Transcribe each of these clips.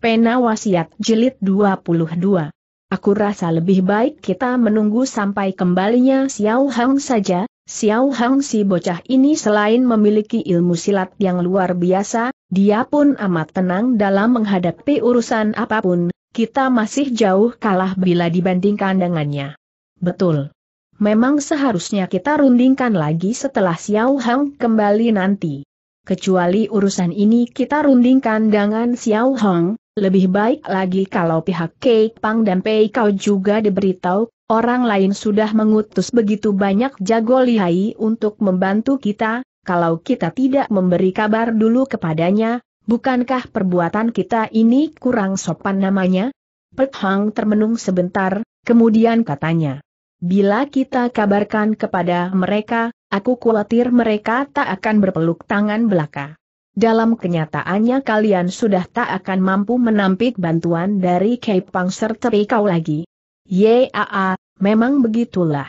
Pena Wasiat Jilid 22. Aku rasa lebih baik kita menunggu sampai kembalinya Xiao Hang saja, Xiao Hang si bocah ini selain memiliki ilmu silat yang luar biasa, dia pun amat tenang dalam menghadapi urusan apapun, kita masih jauh kalah bila dibandingkan dengannya. Betul. Memang seharusnya kita rundingkan lagi setelah Xiao Hang kembali nanti. Kecuali urusan ini kita rundingkan dengan Xiao Hang, lebih baik lagi kalau pihak Kei Pang dan Pei Kau juga diberitahu, orang lain sudah mengutus begitu banyak jago lihai untuk membantu kita, kalau kita tidak memberi kabar dulu kepadanya, bukankah perbuatan kita ini kurang sopan namanya? Pek Hang termenung sebentar, kemudian katanya. Bila kita kabarkan kepada mereka, aku khawatir mereka tak akan berpeluk tangan belaka. Dalam kenyataannya kalian sudah tak akan mampu menampik bantuan dari Keipang serta Kau lagi. Yaa, memang begitulah.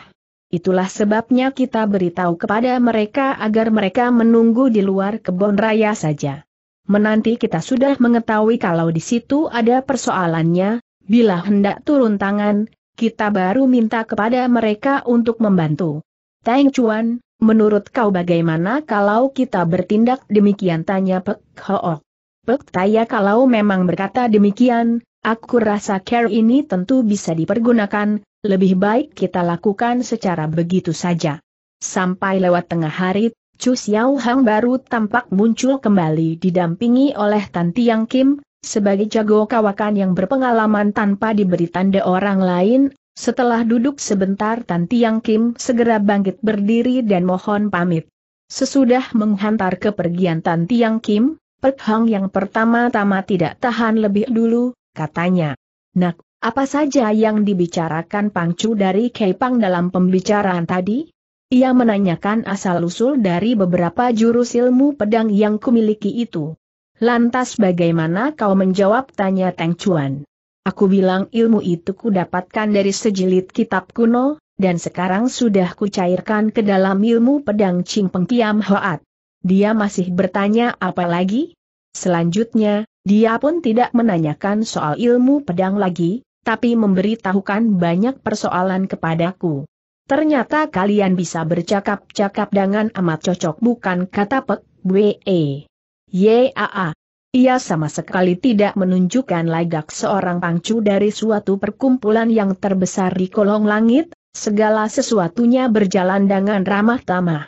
Itulah sebabnya kita beritahu kepada mereka agar mereka menunggu di luar kebun raya saja. Menanti kita sudah mengetahui kalau di situ ada persoalannya, bila hendak turun tangan, kita baru minta kepada mereka untuk membantu. Tang Chuan, menurut kau bagaimana kalau kita bertindak demikian tanya Pek Hook. Pek Taya kalau memang berkata demikian, aku rasa care ini tentu bisa dipergunakan, lebih baik kita lakukan secara begitu saja. Sampai lewat tengah hari, Chu Xiao Hang baru tampak muncul kembali didampingi oleh Tan Tiang Kim, sebagai jago kawakan yang berpengalaman tanpa diberi tanda orang lain, setelah duduk sebentar Tan Tiang Kim segera bangkit berdiri dan mohon pamit. Sesudah menghantar kepergian Tan Tiang Kim, Pek Hang yang pertama-tama tidak tahan lebih dulu, katanya. Nak, apa saja yang dibicarakan Pangcu dari Keipang dalam pembicaraan tadi? Ia menanyakan asal-usul dari beberapa jurus ilmu pedang yang kumiliki itu. Lantas bagaimana kau menjawab tanya Teng Chuan? Aku bilang ilmu itu ku dapatkan dari sejilid kitab kuno, dan sekarang sudah kucairkan ke dalam ilmu pedang Ching Pengkiam Hoat. Dia masih bertanya apa lagi? Selanjutnya, dia pun tidak menanyakan soal ilmu pedang lagi, tapi memberitahukan banyak persoalan kepadaku. Ternyata kalian bisa bercakap-cakap dengan amat cocok bukan kata Pek, a e. Yaa, ia sama sekali tidak menunjukkan lagak seorang pangcu dari suatu perkumpulan yang terbesar di kolong langit, segala sesuatunya berjalan dengan ramah tamah.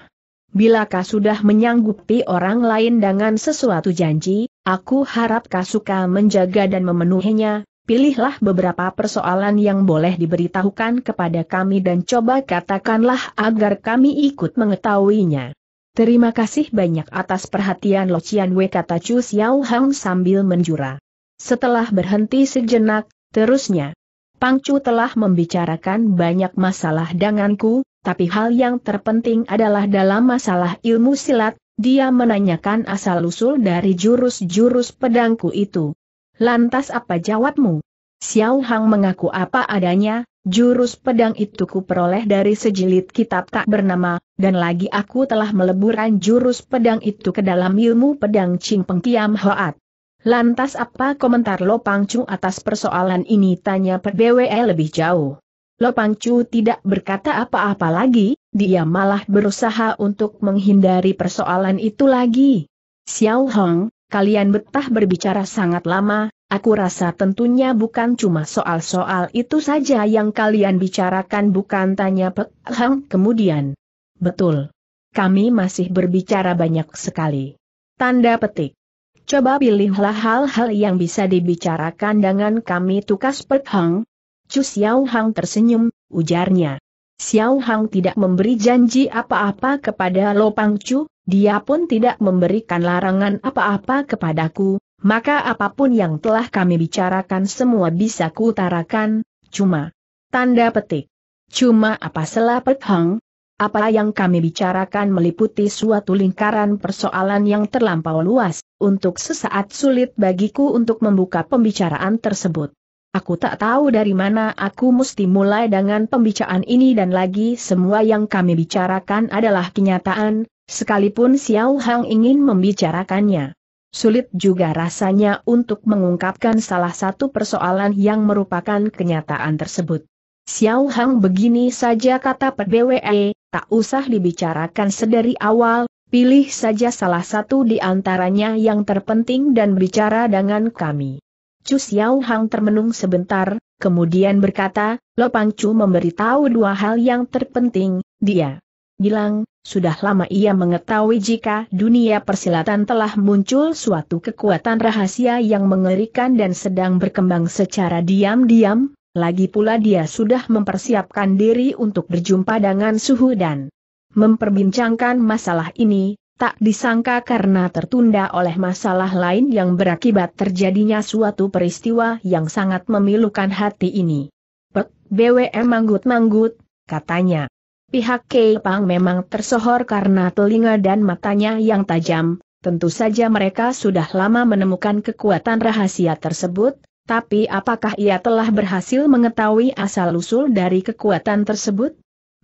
Bilakah sudah menyanggupi orang lain dengan sesuatu janji, aku harap kau suka menjaga dan memenuhinya, pilihlah beberapa persoalan yang boleh diberitahukan kepada kami dan coba katakanlah agar kami ikut mengetahuinya. Terima kasih banyak atas perhatian Lo Cian Wei kata Chu Xiao Hang sambil menjura. Setelah berhenti sejenak, terusnya. Pang Chu telah membicarakan banyak masalah denganku, tapi hal yang terpenting adalah dalam masalah ilmu silat, dia menanyakan asal-usul dari jurus-jurus pedangku itu. Lantas apa jawabmu? Xiao Hang mengaku apa adanya, jurus pedang itu ku peroleh dari sejilid kitab tak bernama, dan lagi aku telah meleburan jurus pedang itu ke dalam ilmu pedang Ching Peng Tiam Hoat. Lantas apa komentar Lo Chu atas persoalan ini tanya BWE lebih jauh. Lo Chu tidak berkata apa-apa lagi, dia malah berusaha untuk menghindari persoalan itu lagi. Xiao Hong, kalian betah berbicara sangat lama, aku rasa tentunya bukan cuma soal-soal itu saja yang kalian bicarakan bukan tanya Pek Hang kemudian. Betul. Kami masih berbicara banyak sekali. Tanda petik. Coba pilihlah hal-hal yang bisa dibicarakan dengan kami tukas Pek Hang. Chu Xiao Hang tersenyum, ujarnya. Xiao Hang tidak memberi janji apa-apa kepada Lo Chu, dia pun tidak memberikan larangan apa-apa kepadaku, maka apapun yang telah kami bicarakan semua bisa kutarakan. cuma. Tanda petik. Cuma apa selah Hang? Apa yang kami bicarakan meliputi suatu lingkaran persoalan yang terlampau luas, untuk sesaat sulit bagiku untuk membuka pembicaraan tersebut. Aku tak tahu dari mana aku mesti mulai dengan pembicaraan ini dan lagi semua yang kami bicarakan adalah kenyataan, sekalipun Xiao Hang ingin membicarakannya. Sulit juga rasanya untuk mengungkapkan salah satu persoalan yang merupakan kenyataan tersebut. Xiao Hang begini saja kata PBWE, tak usah dibicarakan sedari awal, pilih saja salah satu di antaranya yang terpenting dan bicara dengan kami. Chu Xiao Hang termenung sebentar, kemudian berkata, "Lo Pang Chu memberitahu dua hal yang terpenting, dia bilang, sudah lama ia mengetahui jika dunia persilatan telah muncul suatu kekuatan rahasia yang mengerikan dan sedang berkembang secara diam-diam, lagi pula dia sudah mempersiapkan diri untuk berjumpa dengan suhu dan memperbincangkan masalah ini, Tak disangka karena tertunda oleh masalah lain yang berakibat terjadinya suatu peristiwa yang sangat memilukan hati ini. Pek, BWM manggut-manggut, katanya. Pihak Kei Pang memang tersohor karena telinga dan matanya yang tajam, tentu saja mereka sudah lama menemukan kekuatan rahasia tersebut, tapi apakah ia telah berhasil mengetahui asal-usul dari kekuatan tersebut?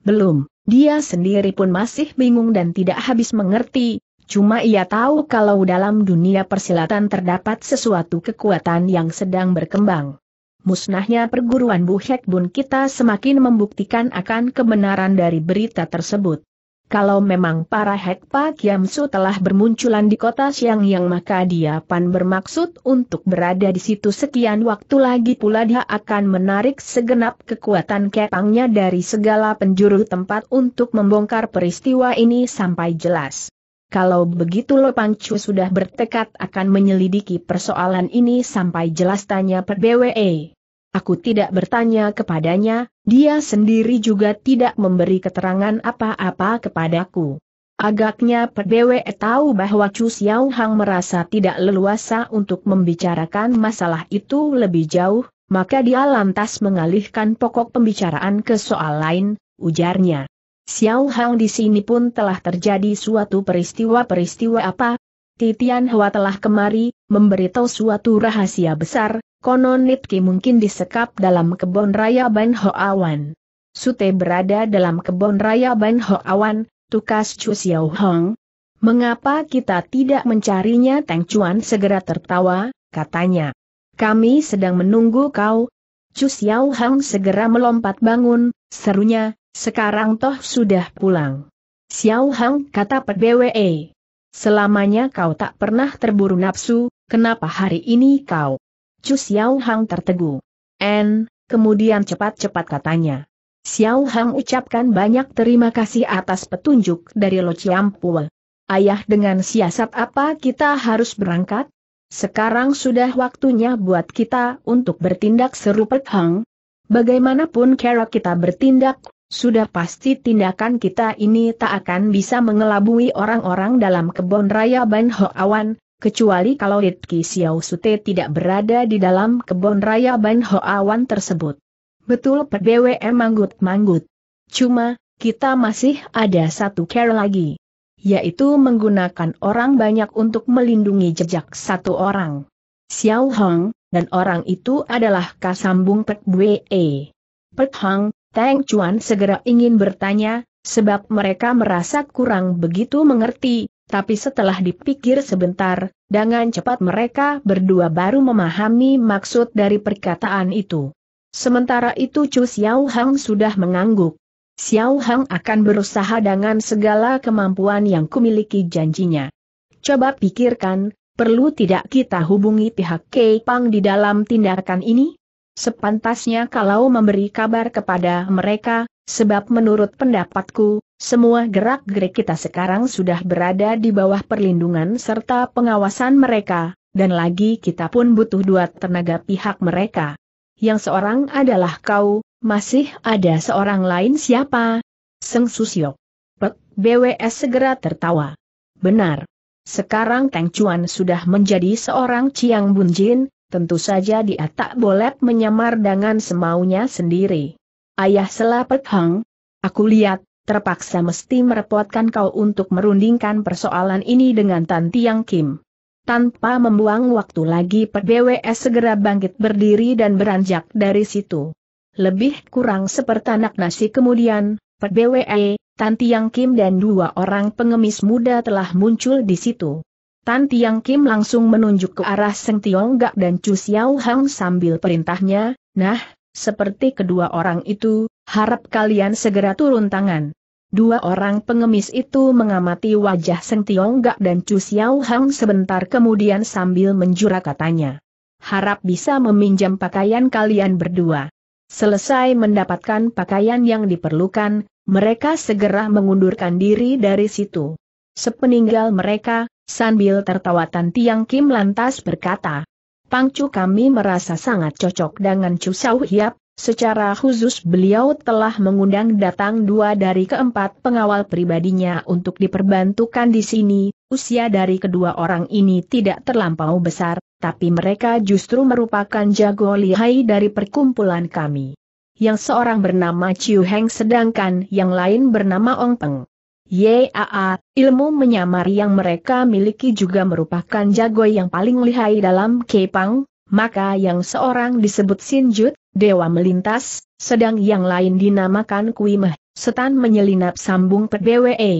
Belum. Dia sendiri pun masih bingung dan tidak habis mengerti, cuma ia tahu kalau dalam dunia persilatan terdapat sesuatu kekuatan yang sedang berkembang. Musnahnya perguruan Buhek Bun kita semakin membuktikan akan kebenaran dari berita tersebut. Kalau memang para Hekpa Kiamsu telah bermunculan di kota Siang Yang maka dia pan bermaksud untuk berada di situ sekian waktu lagi pula dia akan menarik segenap kekuatan kepangnya dari segala penjuru tempat untuk membongkar peristiwa ini sampai jelas. Kalau begitu Lo Pangcu sudah bertekad akan menyelidiki persoalan ini sampai jelas tanya per BWE. E. Aku tidak bertanya kepadanya, dia sendiri juga tidak memberi keterangan apa-apa kepadaku. Agaknya PBW tahu bahwa Chu Xiao Hang merasa tidak leluasa untuk membicarakan masalah itu lebih jauh, maka dia lantas mengalihkan pokok pembicaraan ke soal lain, ujarnya. Xiao Hang di sini pun telah terjadi suatu peristiwa-peristiwa apa, Titian Hwa telah kemari, memberitahu suatu rahasia besar, konon Nitki mungkin disekap dalam kebun raya Ban Hoawan. Sute berada dalam kebun raya Ban Hoawan, tukas Chu Xiao Hong. Mengapa kita tidak mencarinya Tang Chuan segera tertawa, katanya. Kami sedang menunggu kau. Chu Xiao Hang segera melompat bangun, serunya, sekarang toh sudah pulang. Xiao Hang kata BWE. Selamanya kau tak pernah terburu nafsu, kenapa hari ini kau? Chu Xiao Hang terteguh. En, kemudian cepat-cepat katanya. Xiao Hang ucapkan banyak terima kasih atas petunjuk dari Lo Chiampul. Ayah dengan siasat apa kita harus berangkat? Sekarang sudah waktunya buat kita untuk bertindak serupa Hang. Bagaimanapun cara kita bertindak, sudah pasti tindakan kita ini tak akan bisa mengelabui orang-orang dalam kebun raya Ban Ho Awan, kecuali kalau Ritki Xiao Sute tidak berada di dalam kebun raya Ban Ho Awan tersebut. Betul BWM manggut-manggut. Cuma, kita masih ada satu care lagi. Yaitu menggunakan orang banyak untuk melindungi jejak satu orang. Xiao Hong, dan orang itu adalah Kasambung Pek Bwe. Pek Hong, Tang Chuan segera ingin bertanya, sebab mereka merasa kurang begitu mengerti, tapi setelah dipikir sebentar, dengan cepat mereka berdua baru memahami maksud dari perkataan itu. Sementara itu Chu Xiao Hang sudah mengangguk. Xiao Hang akan berusaha dengan segala kemampuan yang kumiliki janjinya. Coba pikirkan, perlu tidak kita hubungi pihak Kei Pang di dalam tindakan ini? Sepantasnya kalau memberi kabar kepada mereka, sebab menurut pendapatku, semua gerak-gerik kita sekarang sudah berada di bawah perlindungan serta pengawasan mereka, dan lagi kita pun butuh dua tenaga pihak mereka. Yang seorang adalah kau, masih ada seorang lain siapa? Seng Susio. Pek, BWS segera tertawa. Benar. Sekarang Teng Chuan sudah menjadi seorang Ciang Bunjin, tentu saja dia tak boleh menyamar dengan semaunya sendiri. Ayah selapet Hang, aku lihat, terpaksa mesti merepotkan kau untuk merundingkan persoalan ini dengan Tan Tiang Kim. Tanpa membuang waktu lagi PBWS segera bangkit berdiri dan beranjak dari situ. Lebih kurang seperti anak nasi kemudian, PBWE, Tan Tiang Kim dan dua orang pengemis muda telah muncul di situ. Tan Tiang Kim langsung menunjuk ke arah Seng Tiong Gak dan Chu Xiao Hang sambil perintahnya, nah, seperti kedua orang itu, harap kalian segera turun tangan. Dua orang pengemis itu mengamati wajah Seng Tiong Gak dan Chu Xiao Hang sebentar kemudian sambil menjura katanya. Harap bisa meminjam pakaian kalian berdua. Selesai mendapatkan pakaian yang diperlukan, mereka segera mengundurkan diri dari situ. Sepeninggal mereka, Sambil tertawa Tan Tiang Kim lantas berkata, Pangcu kami merasa sangat cocok dengan Chu Sau Hiap, secara khusus beliau telah mengundang datang dua dari keempat pengawal pribadinya untuk diperbantukan di sini, usia dari kedua orang ini tidak terlampau besar, tapi mereka justru merupakan jago lihai dari perkumpulan kami. Yang seorang bernama Chiu Heng sedangkan yang lain bernama Ong Peng. Yaa, ilmu menyamar yang mereka miliki juga merupakan jago yang paling lihai dalam Kepang, maka yang seorang disebut Sinjut, Dewa Melintas, sedang yang lain dinamakan Kuimah, setan menyelinap sambung PBWE. E.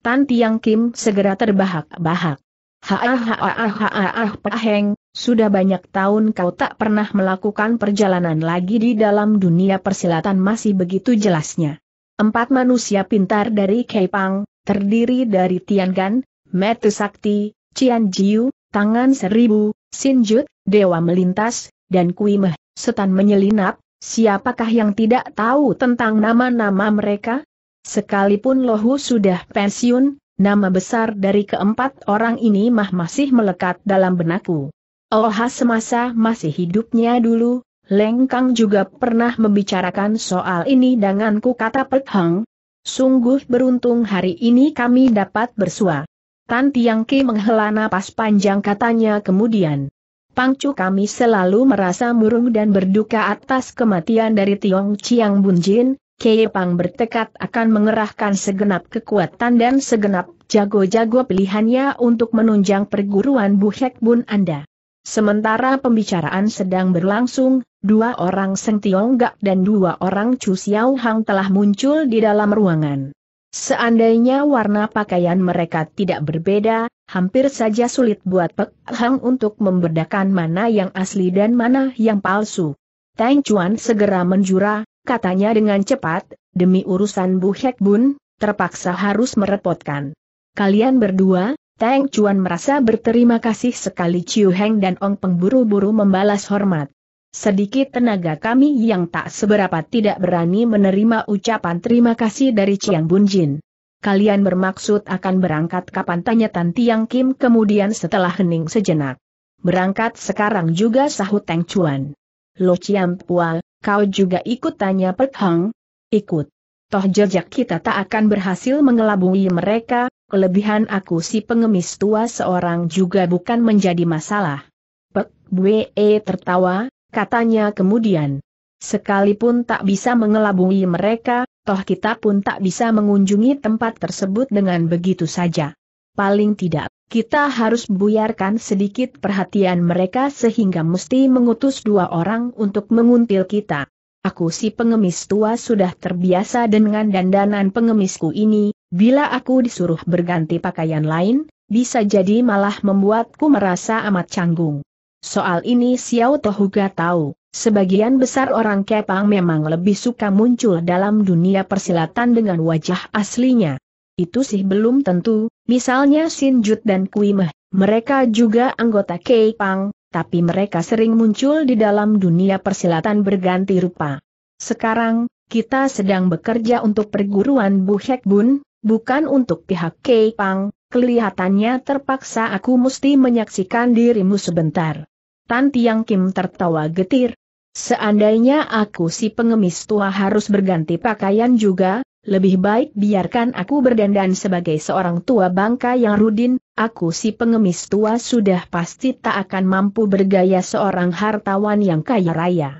Tan Tiang Kim segera terbahak-bahak. Haah haah haah paheng, sudah banyak tahun kau tak pernah melakukan perjalanan lagi di dalam dunia persilatan masih begitu jelasnya. Empat manusia pintar dari Kepang, terdiri dari Tian Gan, Metu Sakti, Cian Jiu, Tangan Seribu, Sinjut, Dewa Melintas, dan Kui Meh, setan menyelinap, siapakah yang tidak tahu tentang nama-nama mereka? Sekalipun Lohu sudah pensiun, nama besar dari keempat orang ini mah masih melekat dalam benakku. Oha semasa masih hidupnya dulu, Lengkang juga pernah membicarakan soal ini denganku kata Pek Hang. Sungguh beruntung hari ini kami dapat bersua. Tan Tiang Ki menghela napas panjang katanya kemudian. Pangcu kami selalu merasa murung dan berduka atas kematian dari Tiong Chiang Jin, Kei Pang bertekad akan mengerahkan segenap kekuatan dan segenap jago-jago pilihannya untuk menunjang perguruan Bu Hek Bun Anda. Sementara pembicaraan sedang berlangsung, dua orang Seng Tiongkok dan dua orang Chu Xiao Hang telah muncul di dalam ruangan. Seandainya warna pakaian mereka tidak berbeda, hampir saja sulit buat Pek Hang untuk membedakan mana yang asli dan mana yang palsu. Tang Chuan segera menjura, katanya dengan cepat, demi urusan Bu Hek Bun, terpaksa harus merepotkan. Kalian berdua, Tang Chuan merasa berterima kasih sekali Chiu Heng dan Ong Peng buru-buru membalas hormat. Sedikit tenaga kami yang tak seberapa tidak berani menerima ucapan terima kasih dari Chiang Bunjin. Kalian bermaksud akan berangkat kapan tanya Tan Tiang Kim kemudian setelah hening sejenak. Berangkat sekarang juga sahut Teng Chuan. Lo Chiam Pua, kau juga ikut tanya Pek Hang? Ikut. Toh jejak kita tak akan berhasil mengelabui mereka, kelebihan aku si pengemis tua seorang juga bukan menjadi masalah. Pek Bwe tertawa, katanya kemudian. Sekalipun tak bisa mengelabui mereka, toh kita pun tak bisa mengunjungi tempat tersebut dengan begitu saja. Paling tidak, kita harus buyarkan sedikit perhatian mereka sehingga mesti mengutus dua orang untuk menguntil kita. Aku si pengemis tua sudah terbiasa dengan dandanan pengemisku ini, bila aku disuruh berganti pakaian lain, bisa jadi malah membuatku merasa amat canggung. Soal ini Xiao Tohuga tahu, sebagian besar orang Kepang memang lebih suka muncul dalam dunia persilatan dengan wajah aslinya. Itu sih belum tentu, misalnya Jut dan Meh, mereka juga anggota Kepang, tapi mereka sering muncul di dalam dunia persilatan berganti rupa. Sekarang, kita sedang bekerja untuk perguruan Bu Hek Bun, bukan untuk pihak Kepang, kelihatannya terpaksa aku mesti menyaksikan dirimu sebentar. Tan Tiang Kim tertawa getir. Seandainya aku si pengemis tua harus berganti pakaian juga, lebih baik biarkan aku berdandan sebagai seorang tua bangka yang rudin, aku si pengemis tua sudah pasti tak akan mampu bergaya seorang hartawan yang kaya raya.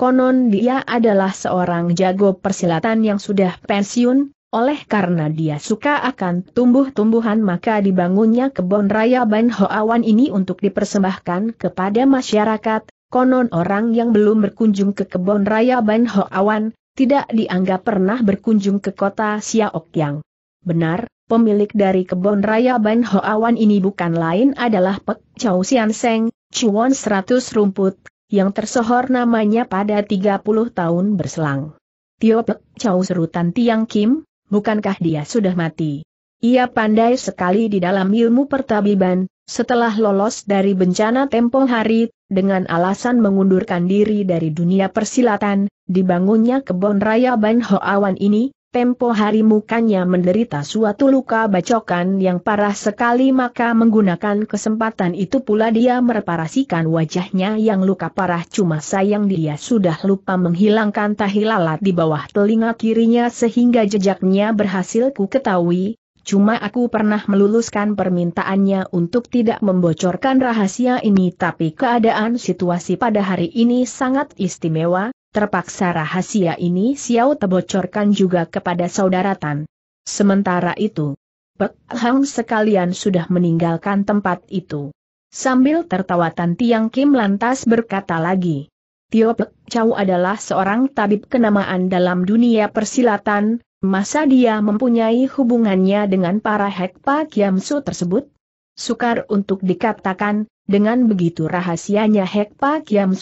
Konon dia adalah seorang jago persilatan yang sudah pensiun, oleh karena dia suka akan tumbuh-tumbuhan maka dibangunnya kebun raya Ban Hoawan ini untuk dipersembahkan kepada masyarakat, konon orang yang belum berkunjung ke kebun raya Ban Hoawan, tidak dianggap pernah berkunjung ke kota Yang. Benar, pemilik dari kebun raya Ban Hoawan ini bukan lain adalah Pek Chow Sian Seng, Chuan 100 rumput, yang tersohor namanya pada 30 tahun berselang. Tio Pek Chow serutan Tiang Kim, bukankah dia sudah mati? Ia pandai sekali di dalam ilmu pertabiban, setelah lolos dari bencana tempo hari, dengan alasan mengundurkan diri dari dunia persilatan, dibangunnya kebun raya Ban Hoawan ini, Tempo hari mukanya menderita suatu luka bacokan yang parah sekali maka menggunakan kesempatan itu pula dia mereparasikan wajahnya yang luka parah cuma sayang dia sudah lupa menghilangkan tahi lalat di bawah telinga kirinya sehingga jejaknya berhasil ku ketahui, cuma aku pernah meluluskan permintaannya untuk tidak membocorkan rahasia ini tapi keadaan situasi pada hari ini sangat istimewa, Terpaksa rahasia ini Xiao tebocorkan juga kepada saudara Tan. Sementara itu, Pek Hang sekalian sudah meninggalkan tempat itu. Sambil tertawa Tan Tiang Kim lantas berkata lagi. Tio Pek Chau adalah seorang tabib kenamaan dalam dunia persilatan, masa dia mempunyai hubungannya dengan para Hekpa Su tersebut? Sukar untuk dikatakan, dengan begitu rahasianya Hek Pak Yam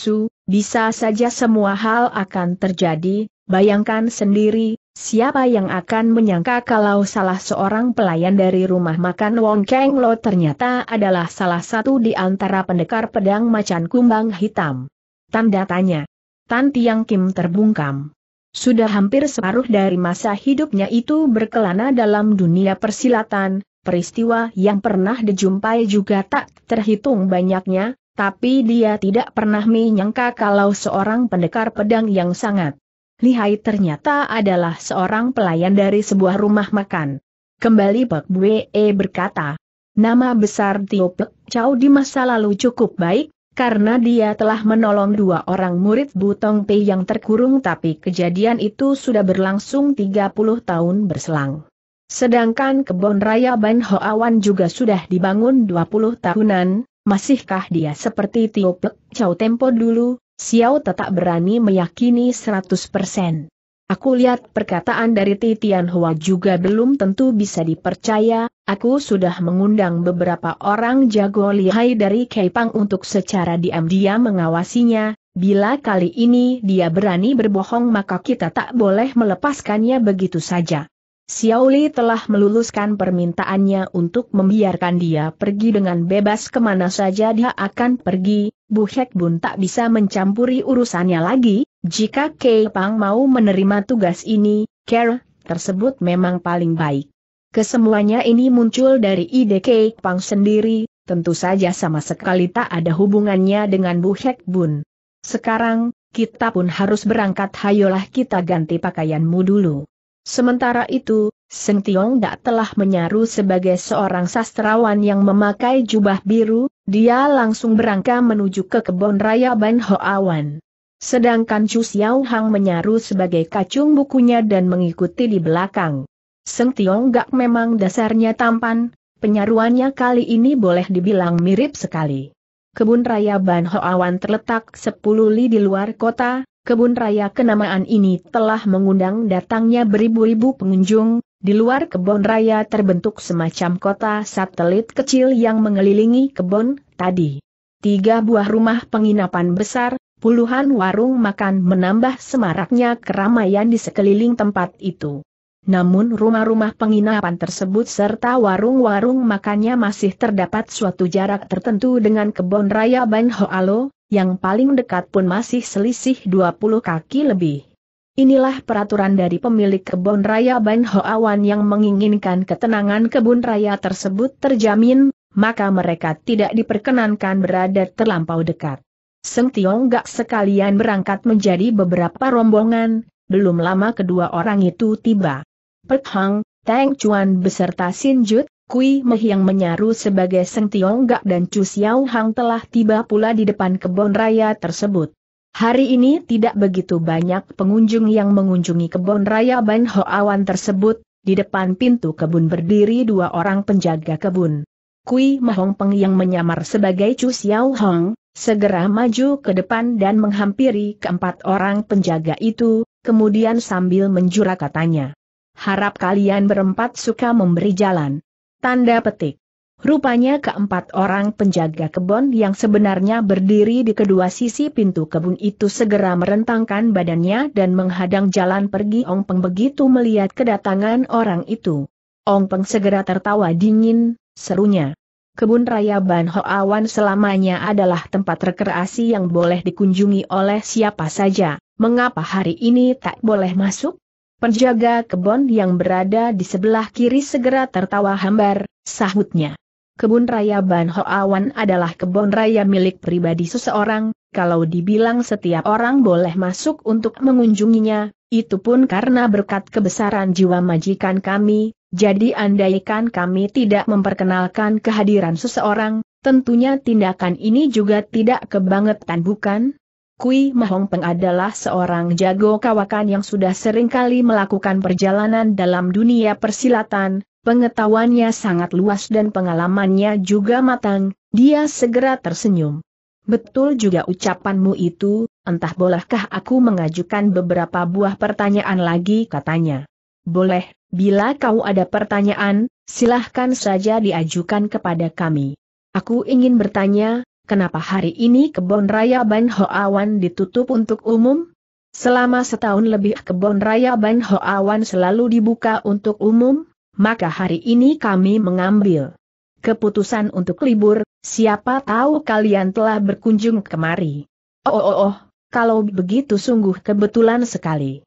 bisa saja semua hal akan terjadi, bayangkan sendiri, siapa yang akan menyangka kalau salah seorang pelayan dari rumah makan Wong Keng Lo ternyata adalah salah satu di antara pendekar pedang macan kumbang hitam. Tanda tanya. Tan Tiang Kim terbungkam. Sudah hampir separuh dari masa hidupnya itu berkelana dalam dunia persilatan, peristiwa yang pernah dijumpai juga tak terhitung banyaknya, tapi dia tidak pernah menyangka kalau seorang pendekar pedang yang sangat lihai ternyata adalah seorang pelayan dari sebuah rumah makan. Kembali Pak Bue berkata, nama besar Tio Pek Chow di masa lalu cukup baik, karena dia telah menolong dua orang murid Butong Pei yang terkurung tapi kejadian itu sudah berlangsung 30 tahun berselang. Sedangkan kebun raya Ban Hoawan juga sudah dibangun 20 tahunan, masihkah dia seperti Tio Pek Chow Tempo dulu, Xiao tetap berani meyakini 100%. Aku lihat perkataan dari Titian Hua juga belum tentu bisa dipercaya, aku sudah mengundang beberapa orang jago lihai dari Keipang untuk secara diam-diam mengawasinya, bila kali ini dia berani berbohong maka kita tak boleh melepaskannya begitu saja. Xiaoli telah meluluskan permintaannya untuk membiarkan dia pergi dengan bebas kemana saja dia akan pergi, Bu Hek Bun tak bisa mencampuri urusannya lagi, jika Kei Pang mau menerima tugas ini, care tersebut memang paling baik. Kesemuanya ini muncul dari ide Kei Pang sendiri, tentu saja sama sekali tak ada hubungannya dengan Bu Hek Bun. Sekarang, kita pun harus berangkat hayolah kita ganti pakaianmu dulu. Sementara itu, Seng Tiong Dak telah menyaru sebagai seorang sastrawan yang memakai jubah biru, dia langsung berangkat menuju ke kebun raya Ban Hoawan. Sedangkan Chu Xiao Hang menyaru sebagai kacung bukunya dan mengikuti di belakang. Seng Tiong Dak memang dasarnya tampan, penyaruannya kali ini boleh dibilang mirip sekali. Kebun Raya Ban Hoawan terletak 10 li di luar kota, Kebun raya kenamaan ini telah mengundang datangnya beribu-ribu pengunjung, di luar kebun raya terbentuk semacam kota satelit kecil yang mengelilingi kebun tadi. Tiga buah rumah penginapan besar, puluhan warung makan menambah semaraknya keramaian di sekeliling tempat itu. Namun rumah-rumah penginapan tersebut serta warung-warung makannya masih terdapat suatu jarak tertentu dengan kebun raya Ban Hoalo, yang paling dekat pun masih selisih 20 kaki lebih. Inilah peraturan dari pemilik kebun raya Ban Hoawan yang menginginkan ketenangan kebun raya tersebut terjamin, maka mereka tidak diperkenankan berada terlampau dekat. Seng Tiong Gak sekalian berangkat menjadi beberapa rombongan, belum lama kedua orang itu tiba. Pek Hang, Teng Chuan beserta Sin Jut, Kui Meh yang menyaru sebagai Seng Gak dan Chu Xiao Hang telah tiba pula di depan kebun raya tersebut. Hari ini tidak begitu banyak pengunjung yang mengunjungi kebun raya Ban Ho Awan tersebut, di depan pintu kebun berdiri dua orang penjaga kebun. Kui Mahong Peng yang menyamar sebagai Chu Xiao Hang, segera maju ke depan dan menghampiri keempat orang penjaga itu, kemudian sambil menjura katanya. Harap kalian berempat suka memberi jalan. Tanda petik. Rupanya keempat orang penjaga kebun yang sebenarnya berdiri di kedua sisi pintu kebun itu segera merentangkan badannya dan menghadang jalan pergi Ong Peng begitu melihat kedatangan orang itu. Ong Peng segera tertawa dingin, serunya. Kebun Raya Ban Ho Awan selamanya adalah tempat rekreasi yang boleh dikunjungi oleh siapa saja, mengapa hari ini tak boleh masuk? Penjaga kebun yang berada di sebelah kiri segera tertawa hambar, sahutnya. Kebun Raya Ban Hoawan adalah kebun raya milik pribadi seseorang, kalau dibilang setiap orang boleh masuk untuk mengunjunginya, itu pun karena berkat kebesaran jiwa majikan kami, jadi andaikan kami tidak memperkenalkan kehadiran seseorang, tentunya tindakan ini juga tidak kebangetan bukan? Kui Mahong Peng adalah seorang jago kawakan yang sudah sering kali melakukan perjalanan dalam dunia persilatan, pengetahuannya sangat luas dan pengalamannya juga matang, dia segera tersenyum. Betul juga ucapanmu itu, entah bolehkah aku mengajukan beberapa buah pertanyaan lagi katanya. Boleh, bila kau ada pertanyaan, silahkan saja diajukan kepada kami. Aku ingin bertanya, kenapa hari ini kebun raya Ban Hoawan ditutup untuk umum? Selama setahun lebih kebun raya Ban Hoawan selalu dibuka untuk umum, maka hari ini kami mengambil keputusan untuk libur, siapa tahu kalian telah berkunjung kemari. Oh, oh, oh, kalau begitu sungguh kebetulan sekali.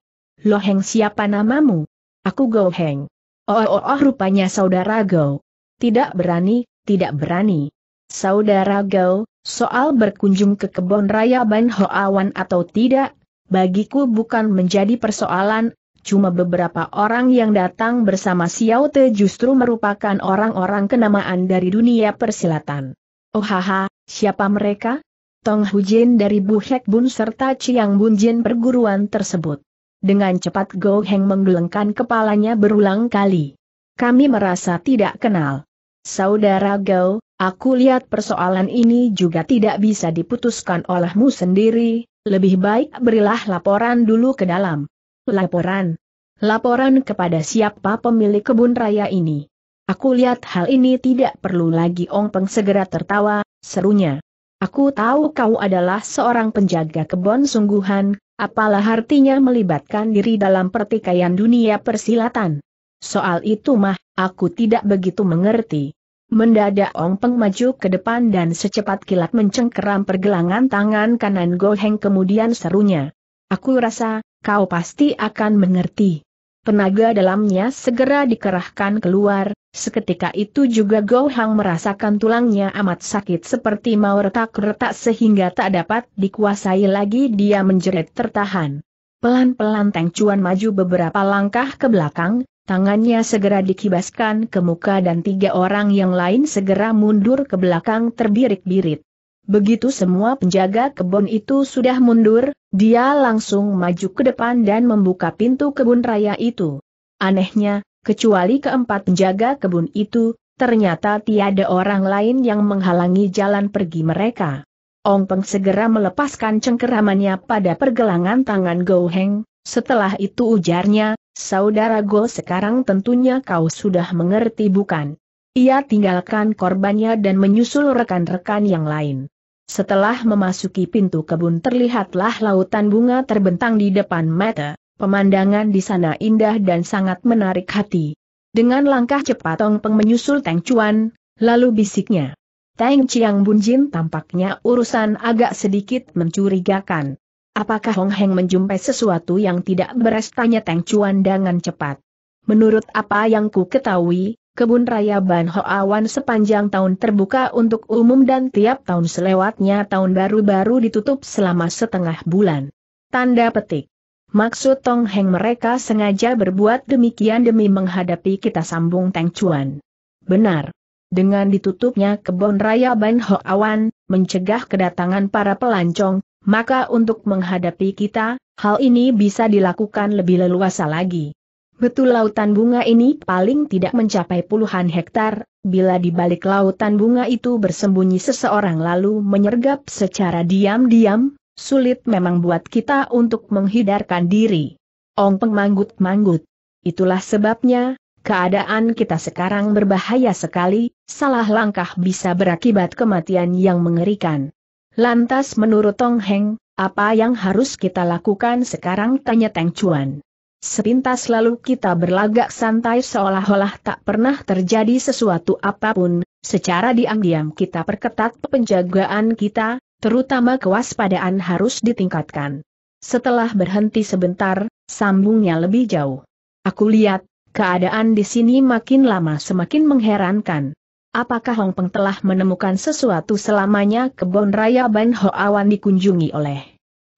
Loheng siapa namamu? Aku Go Heng. Oh, oh, oh, rupanya saudara Go. Tidak berani, tidak berani. Saudara Gao, soal berkunjung ke kebun raya Ban Hoawan atau tidak, bagiku bukan menjadi persoalan, cuma beberapa orang yang datang bersama Xiao Te justru merupakan orang-orang kenamaan dari dunia persilatan. Oh haha, siapa mereka? Tong Hujin dari Buhek Bun serta Chiang Bun Jin perguruan tersebut. Dengan cepat Go Heng menggelengkan kepalanya berulang kali. Kami merasa tidak kenal. Saudara Gao, Aku lihat persoalan ini juga tidak bisa diputuskan olehmu sendiri, lebih baik berilah laporan dulu ke dalam. Laporan. Laporan kepada siapa pemilik kebun raya ini. Aku lihat hal ini tidak perlu lagi Ong Peng segera tertawa, serunya. Aku tahu kau adalah seorang penjaga kebun sungguhan, apalah artinya melibatkan diri dalam pertikaian dunia persilatan. Soal itu mah, aku tidak begitu mengerti. Mendadak Ong Peng maju ke depan dan secepat kilat mencengkeram pergelangan tangan kanan Go Heng kemudian serunya. Aku rasa, kau pasti akan mengerti. Tenaga dalamnya segera dikerahkan keluar, seketika itu juga Go Hang merasakan tulangnya amat sakit seperti mau retak-retak sehingga tak dapat dikuasai lagi dia menjerit tertahan. Pelan-pelan Teng Chuan maju beberapa langkah ke belakang, Tangannya segera dikibaskan ke muka dan tiga orang yang lain segera mundur ke belakang terbirik-birit. Begitu semua penjaga kebun itu sudah mundur, dia langsung maju ke depan dan membuka pintu kebun raya itu. Anehnya, kecuali keempat penjaga kebun itu, ternyata tiada orang lain yang menghalangi jalan pergi mereka. Ong Peng segera melepaskan cengkeramannya pada pergelangan tangan Go Heng, setelah itu ujarnya, Saudara Go sekarang tentunya kau sudah mengerti bukan? Ia tinggalkan korbannya dan menyusul rekan-rekan yang lain. Setelah memasuki pintu kebun terlihatlah lautan bunga terbentang di depan mata, pemandangan di sana indah dan sangat menarik hati. Dengan langkah cepat Tong Peng menyusul Teng Chuan, lalu bisiknya. Teng Chiang Bunjin tampaknya urusan agak sedikit mencurigakan. Apakah Hong Heng menjumpai sesuatu yang tidak beres tanya Teng Chuan dengan cepat. Menurut apa yang ku ketahui, kebun raya Ban Awan sepanjang tahun terbuka untuk umum dan tiap tahun selewatnya tahun baru-baru ditutup selama setengah bulan. Tanda petik. Maksud Tong Heng mereka sengaja berbuat demikian demi menghadapi kita sambung Teng Chuan. Benar. Dengan ditutupnya kebun raya Ban Awan, mencegah kedatangan para pelancong, maka untuk menghadapi kita, hal ini bisa dilakukan lebih leluasa lagi. Betul lautan bunga ini paling tidak mencapai puluhan hektar, bila di balik lautan bunga itu bersembunyi seseorang lalu menyergap secara diam-diam, sulit memang buat kita untuk menghidarkan diri. Ong Peng manggut-manggut. Itulah sebabnya, keadaan kita sekarang berbahaya sekali, salah langkah bisa berakibat kematian yang mengerikan. Lantas menurut Tong Heng, apa yang harus kita lakukan sekarang tanya Teng Chuan. Sepintas lalu kita berlagak santai seolah-olah tak pernah terjadi sesuatu apapun, secara diam-diam kita perketat penjagaan kita, terutama kewaspadaan harus ditingkatkan. Setelah berhenti sebentar, sambungnya lebih jauh. Aku lihat, keadaan di sini makin lama semakin mengherankan. Apakah Hong Peng telah menemukan sesuatu selamanya kebun raya Ban Awan dikunjungi oleh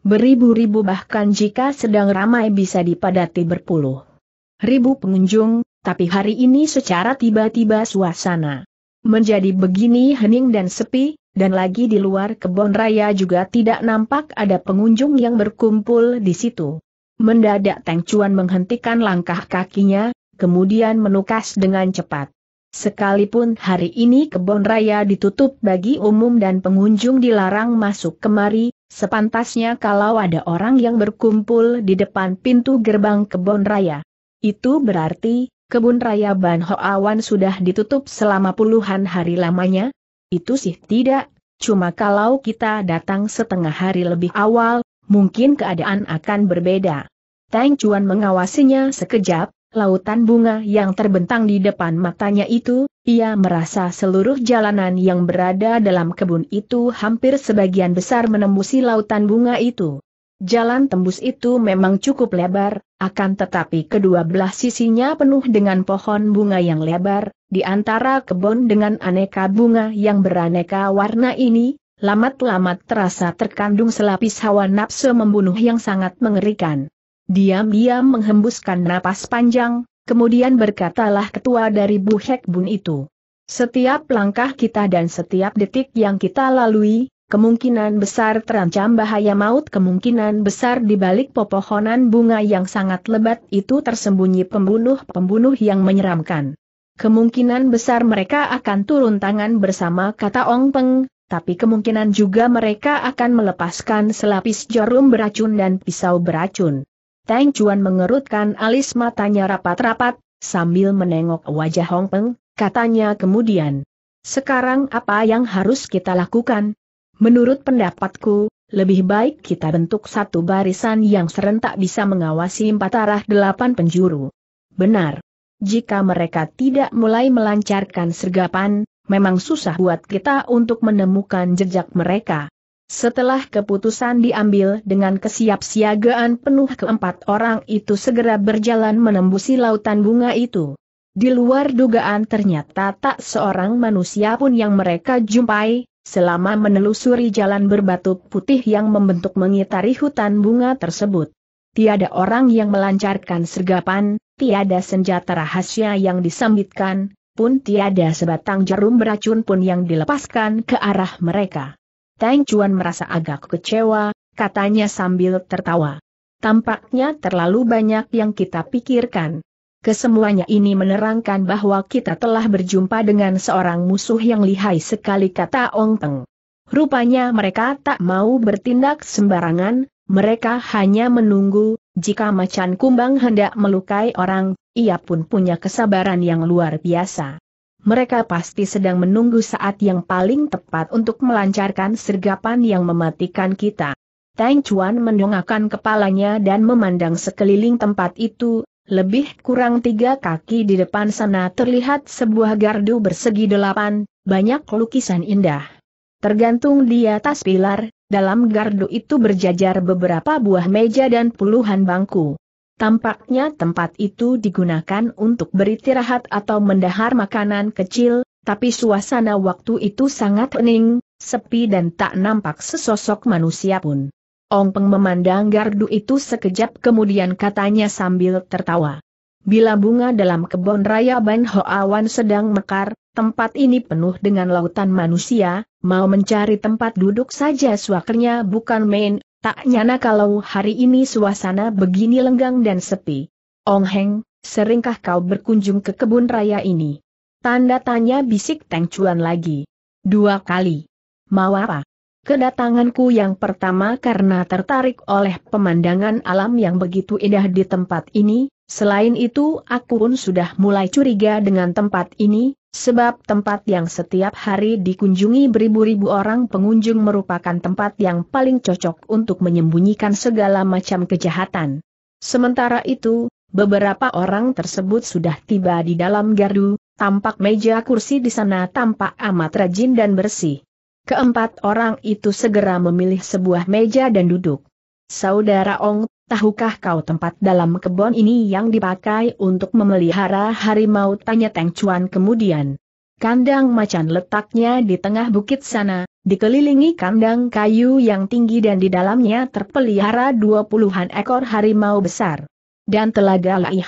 beribu-ribu bahkan jika sedang ramai bisa dipadati berpuluh ribu pengunjung, tapi hari ini secara tiba-tiba suasana menjadi begini hening dan sepi, dan lagi di luar kebun raya juga tidak nampak ada pengunjung yang berkumpul di situ. Mendadak Teng Chuan menghentikan langkah kakinya, kemudian menukas dengan cepat. Sekalipun hari ini kebun raya ditutup bagi umum dan pengunjung dilarang masuk kemari, sepantasnya kalau ada orang yang berkumpul di depan pintu gerbang kebun raya. Itu berarti, kebun raya Ban Awan sudah ditutup selama puluhan hari lamanya? Itu sih tidak, cuma kalau kita datang setengah hari lebih awal, mungkin keadaan akan berbeda. Tang Chuan mengawasinya sekejap, Lautan bunga yang terbentang di depan matanya itu, ia merasa seluruh jalanan yang berada dalam kebun itu hampir sebagian besar menembusi lautan bunga itu. Jalan tembus itu memang cukup lebar, akan tetapi kedua belah sisinya penuh dengan pohon bunga yang lebar, di antara kebun dengan aneka bunga yang beraneka warna ini, lamat-lamat terasa terkandung selapis hawa nafsu membunuh yang sangat mengerikan diam-diam menghembuskan napas panjang, kemudian berkatalah ketua dari Bu Hek Bun itu. Setiap langkah kita dan setiap detik yang kita lalui, kemungkinan besar terancam bahaya maut kemungkinan besar di balik pepohonan bunga yang sangat lebat itu tersembunyi pembunuh-pembunuh yang menyeramkan. Kemungkinan besar mereka akan turun tangan bersama kata Ong Peng, tapi kemungkinan juga mereka akan melepaskan selapis jarum beracun dan pisau beracun. Tang Chuan mengerutkan alis matanya rapat-rapat, sambil menengok wajah Hong Peng, katanya kemudian. Sekarang apa yang harus kita lakukan? Menurut pendapatku, lebih baik kita bentuk satu barisan yang serentak bisa mengawasi empat arah delapan penjuru. Benar. Jika mereka tidak mulai melancarkan sergapan, memang susah buat kita untuk menemukan jejak mereka. Setelah keputusan diambil dengan kesiapsiagaan penuh keempat orang itu segera berjalan menembusi lautan bunga itu. Di luar dugaan ternyata tak seorang manusia pun yang mereka jumpai, selama menelusuri jalan berbatu putih yang membentuk mengitari hutan bunga tersebut. Tiada orang yang melancarkan sergapan, tiada senjata rahasia yang disambitkan, pun tiada sebatang jarum beracun pun yang dilepaskan ke arah mereka. Tang Chuan merasa agak kecewa, katanya sambil tertawa. Tampaknya terlalu banyak yang kita pikirkan. Kesemuanya ini menerangkan bahwa kita telah berjumpa dengan seorang musuh yang lihai sekali kata Ong Teng. Rupanya mereka tak mau bertindak sembarangan, mereka hanya menunggu, jika macan kumbang hendak melukai orang, ia pun punya kesabaran yang luar biasa mereka pasti sedang menunggu saat yang paling tepat untuk melancarkan sergapan yang mematikan kita. Tang Chuan mendongakkan kepalanya dan memandang sekeliling tempat itu, lebih kurang tiga kaki di depan sana terlihat sebuah gardu bersegi delapan, banyak lukisan indah. Tergantung di atas pilar, dalam gardu itu berjajar beberapa buah meja dan puluhan bangku. Tampaknya tempat itu digunakan untuk beristirahat atau mendahar makanan kecil, tapi suasana waktu itu sangat hening, sepi dan tak nampak sesosok manusia pun. Ong Peng memandang gardu itu sekejap kemudian katanya sambil tertawa. Bila bunga dalam kebun raya Ban Hoawan sedang mekar, tempat ini penuh dengan lautan manusia, mau mencari tempat duduk saja suakernya bukan main, Tak nyana kalau hari ini suasana begini lenggang dan sepi. Ong Heng, seringkah kau berkunjung ke kebun raya ini? Tanda tanya bisik Teng Chuan lagi. Dua kali. Mau apa? Kedatanganku yang pertama karena tertarik oleh pemandangan alam yang begitu indah di tempat ini, Selain itu aku pun sudah mulai curiga dengan tempat ini, sebab tempat yang setiap hari dikunjungi beribu-ribu orang pengunjung merupakan tempat yang paling cocok untuk menyembunyikan segala macam kejahatan. Sementara itu, beberapa orang tersebut sudah tiba di dalam gardu, tampak meja kursi di sana tampak amat rajin dan bersih. Keempat orang itu segera memilih sebuah meja dan duduk. Saudara Ong, Tahukah kau tempat dalam kebun ini yang dipakai untuk memelihara harimau? Tanya Teng Chuan kemudian. Kandang macan letaknya di tengah bukit sana, dikelilingi kandang kayu yang tinggi dan di dalamnya terpelihara dua puluhan ekor harimau besar. Dan telaga Lai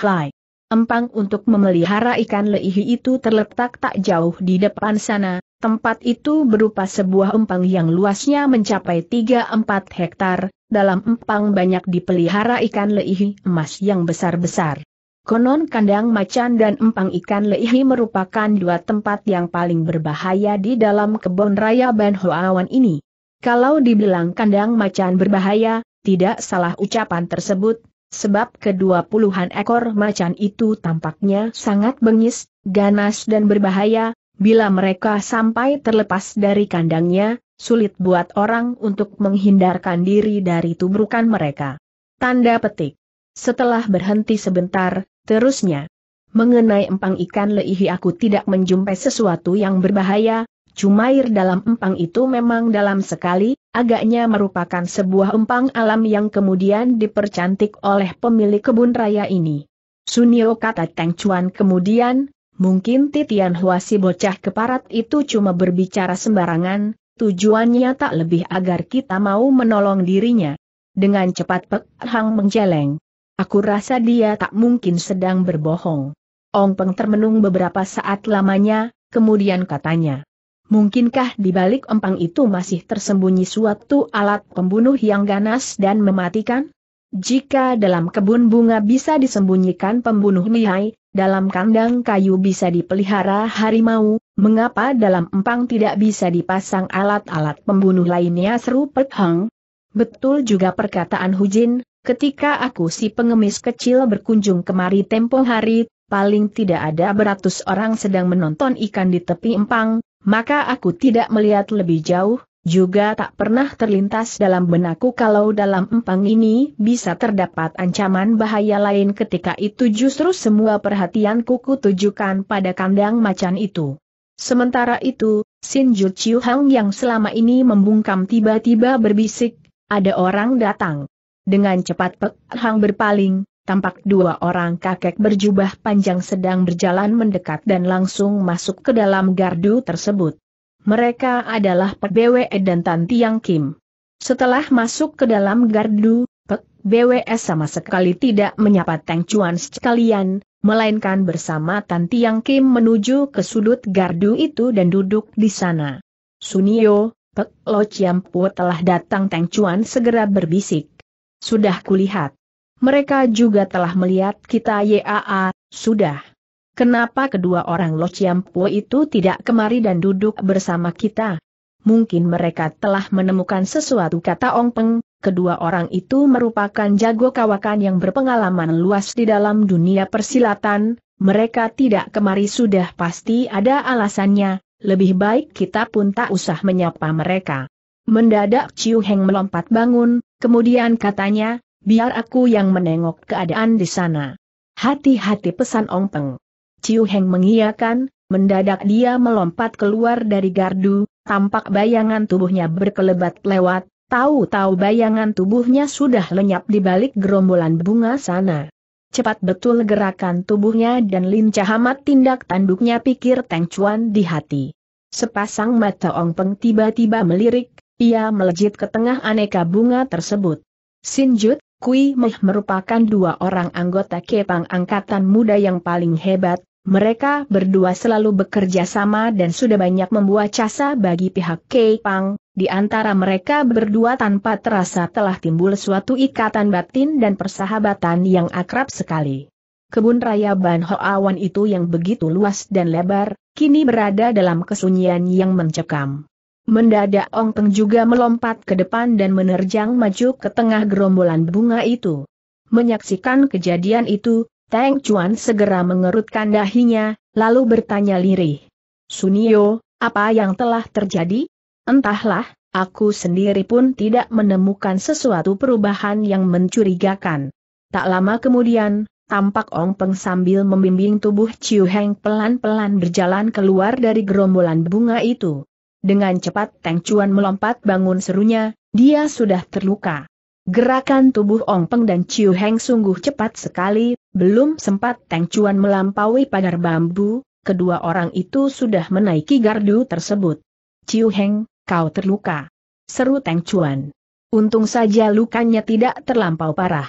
empang untuk memelihara ikan leihi itu terletak tak jauh di depan sana, tempat itu berupa sebuah empang yang luasnya mencapai 3-4 hektar. dalam empang banyak dipelihara ikan leihi emas yang besar-besar. Konon kandang macan dan empang ikan leihi merupakan dua tempat yang paling berbahaya di dalam kebun raya Ban Hoawan ini. Kalau dibilang kandang macan berbahaya, tidak salah ucapan tersebut, sebab kedua puluhan ekor macan itu tampaknya sangat bengis, ganas dan berbahaya, bila mereka sampai terlepas dari kandangnya, sulit buat orang untuk menghindarkan diri dari tubrukan mereka. Tanda petik. Setelah berhenti sebentar, terusnya. Mengenai empang ikan leihi aku tidak menjumpai sesuatu yang berbahaya, Cuma air dalam empang itu memang dalam sekali, agaknya merupakan sebuah empang alam yang kemudian dipercantik oleh pemilik kebun raya ini. Sunio kata Teng Chuan kemudian, mungkin Titian Hua si bocah keparat itu cuma berbicara sembarangan, tujuannya tak lebih agar kita mau menolong dirinya. Dengan cepat Pek Hang menjeleng. Aku rasa dia tak mungkin sedang berbohong. Ong Peng termenung beberapa saat lamanya, kemudian katanya. Mungkinkah di balik empang itu masih tersembunyi suatu alat pembunuh yang ganas dan mematikan? Jika dalam kebun bunga bisa disembunyikan pembunuh lihai, dalam kandang kayu bisa dipelihara harimau, mengapa dalam empang tidak bisa dipasang alat-alat pembunuh lainnya seru Betul juga perkataan Hujin, ketika aku si pengemis kecil berkunjung kemari tempo hari, paling tidak ada beratus orang sedang menonton ikan di tepi empang, maka aku tidak melihat lebih jauh, juga tak pernah terlintas dalam benakku kalau dalam empang ini bisa terdapat ancaman bahaya lain ketika itu justru semua perhatian kuku tujukan pada kandang macan itu. Sementara itu, Sin Ju Chiu Hang yang selama ini membungkam tiba-tiba berbisik, ada orang datang. Dengan cepat Pek Hang berpaling, tampak dua orang kakek berjubah panjang sedang berjalan mendekat dan langsung masuk ke dalam gardu tersebut. Mereka adalah Pek BWE dan Tan Tiang Kim. Setelah masuk ke dalam gardu, Pek BWE sama sekali tidak menyapa Teng Chuan sekalian, melainkan bersama Tan Tiang Kim menuju ke sudut gardu itu dan duduk di sana. Sunio, Pek Lo telah datang Teng Chuan segera berbisik. Sudah kulihat. Mereka juga telah melihat kita YAA, sudah. Kenapa kedua orang Lo Chiampo itu tidak kemari dan duduk bersama kita? Mungkin mereka telah menemukan sesuatu kata Ong Peng, kedua orang itu merupakan jago kawakan yang berpengalaman luas di dalam dunia persilatan, mereka tidak kemari sudah pasti ada alasannya, lebih baik kita pun tak usah menyapa mereka. Mendadak Ciu Heng melompat bangun, kemudian katanya, Biar aku yang menengok keadaan di sana. Hati-hati pesan Ong Peng. Ciu Heng mengiyakan, mendadak dia melompat keluar dari gardu, tampak bayangan tubuhnya berkelebat lewat, tahu-tahu bayangan tubuhnya sudah lenyap di balik gerombolan bunga sana. Cepat betul gerakan tubuhnya dan lincah amat tindak tanduknya pikir Teng Chuan di hati. Sepasang mata Ong Peng tiba-tiba melirik, ia melejit ke tengah aneka bunga tersebut. Sinjut, Kui Meh merupakan dua orang anggota Kepang Angkatan Muda yang paling hebat, mereka berdua selalu bekerja sama dan sudah banyak membuat jasa bagi pihak Kepang, di antara mereka berdua tanpa terasa telah timbul suatu ikatan batin dan persahabatan yang akrab sekali. Kebun raya Ban Awan itu yang begitu luas dan lebar, kini berada dalam kesunyian yang mencekam. Mendadak Ong Teng juga melompat ke depan dan menerjang maju ke tengah gerombolan bunga itu. Menyaksikan kejadian itu, Tang Chuan segera mengerutkan dahinya, lalu bertanya lirih. Sunio, apa yang telah terjadi? Entahlah, aku sendiri pun tidak menemukan sesuatu perubahan yang mencurigakan. Tak lama kemudian, tampak Ong Peng sambil membimbing tubuh Chiu Heng pelan-pelan berjalan keluar dari gerombolan bunga itu. Dengan cepat Teng Chuan melompat bangun serunya, dia sudah terluka. Gerakan tubuh Ong Peng dan Chiu Heng sungguh cepat sekali, belum sempat Teng Chuan melampaui pagar bambu, kedua orang itu sudah menaiki gardu tersebut. Chiu Heng, kau terluka. Seru Teng Chuan. Untung saja lukanya tidak terlampau parah.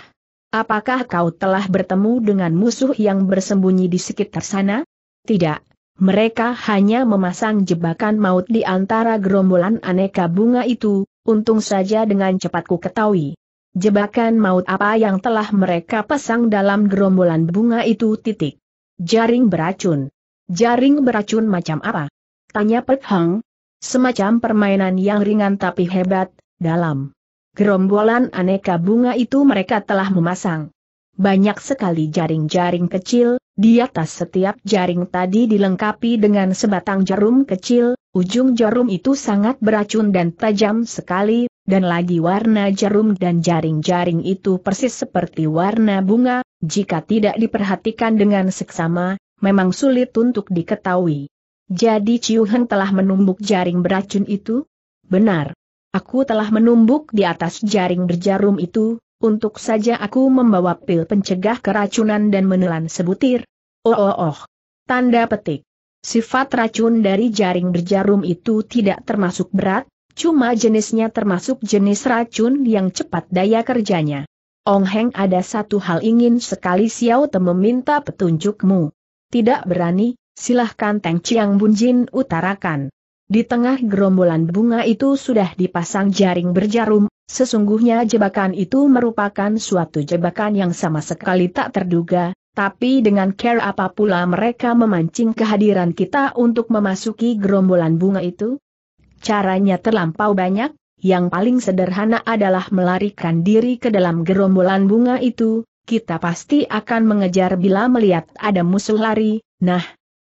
Apakah kau telah bertemu dengan musuh yang bersembunyi di sekitar sana? Tidak, mereka hanya memasang jebakan maut di antara gerombolan aneka bunga itu, untung saja dengan cepat ku ketahui. Jebakan maut apa yang telah mereka pasang dalam gerombolan bunga itu titik. Jaring beracun. Jaring beracun macam apa? Tanya Pek Hang. Semacam permainan yang ringan tapi hebat, dalam gerombolan aneka bunga itu mereka telah memasang banyak sekali jaring-jaring kecil, di atas setiap jaring tadi dilengkapi dengan sebatang jarum kecil, ujung jarum itu sangat beracun dan tajam sekali, dan lagi warna jarum dan jaring-jaring itu persis seperti warna bunga, jika tidak diperhatikan dengan seksama, memang sulit untuk diketahui. Jadi Ciu Heng telah menumbuk jaring beracun itu? Benar. Aku telah menumbuk di atas jaring berjarum itu, untuk saja aku membawa pil pencegah keracunan dan menelan sebutir. Oh oh oh. Tanda petik. Sifat racun dari jaring berjarum itu tidak termasuk berat, cuma jenisnya termasuk jenis racun yang cepat daya kerjanya. Ong Heng ada satu hal ingin sekali Xiao Te meminta petunjukmu. Tidak berani, silahkan Teng Chiang Bunjin utarakan. Di tengah gerombolan bunga itu sudah dipasang jaring berjarum Sesungguhnya jebakan itu merupakan suatu jebakan yang sama sekali tak terduga, tapi dengan care apa pula mereka memancing kehadiran kita untuk memasuki gerombolan bunga itu? Caranya terlampau banyak, yang paling sederhana adalah melarikan diri ke dalam gerombolan bunga itu, kita pasti akan mengejar bila melihat ada musuh lari, nah,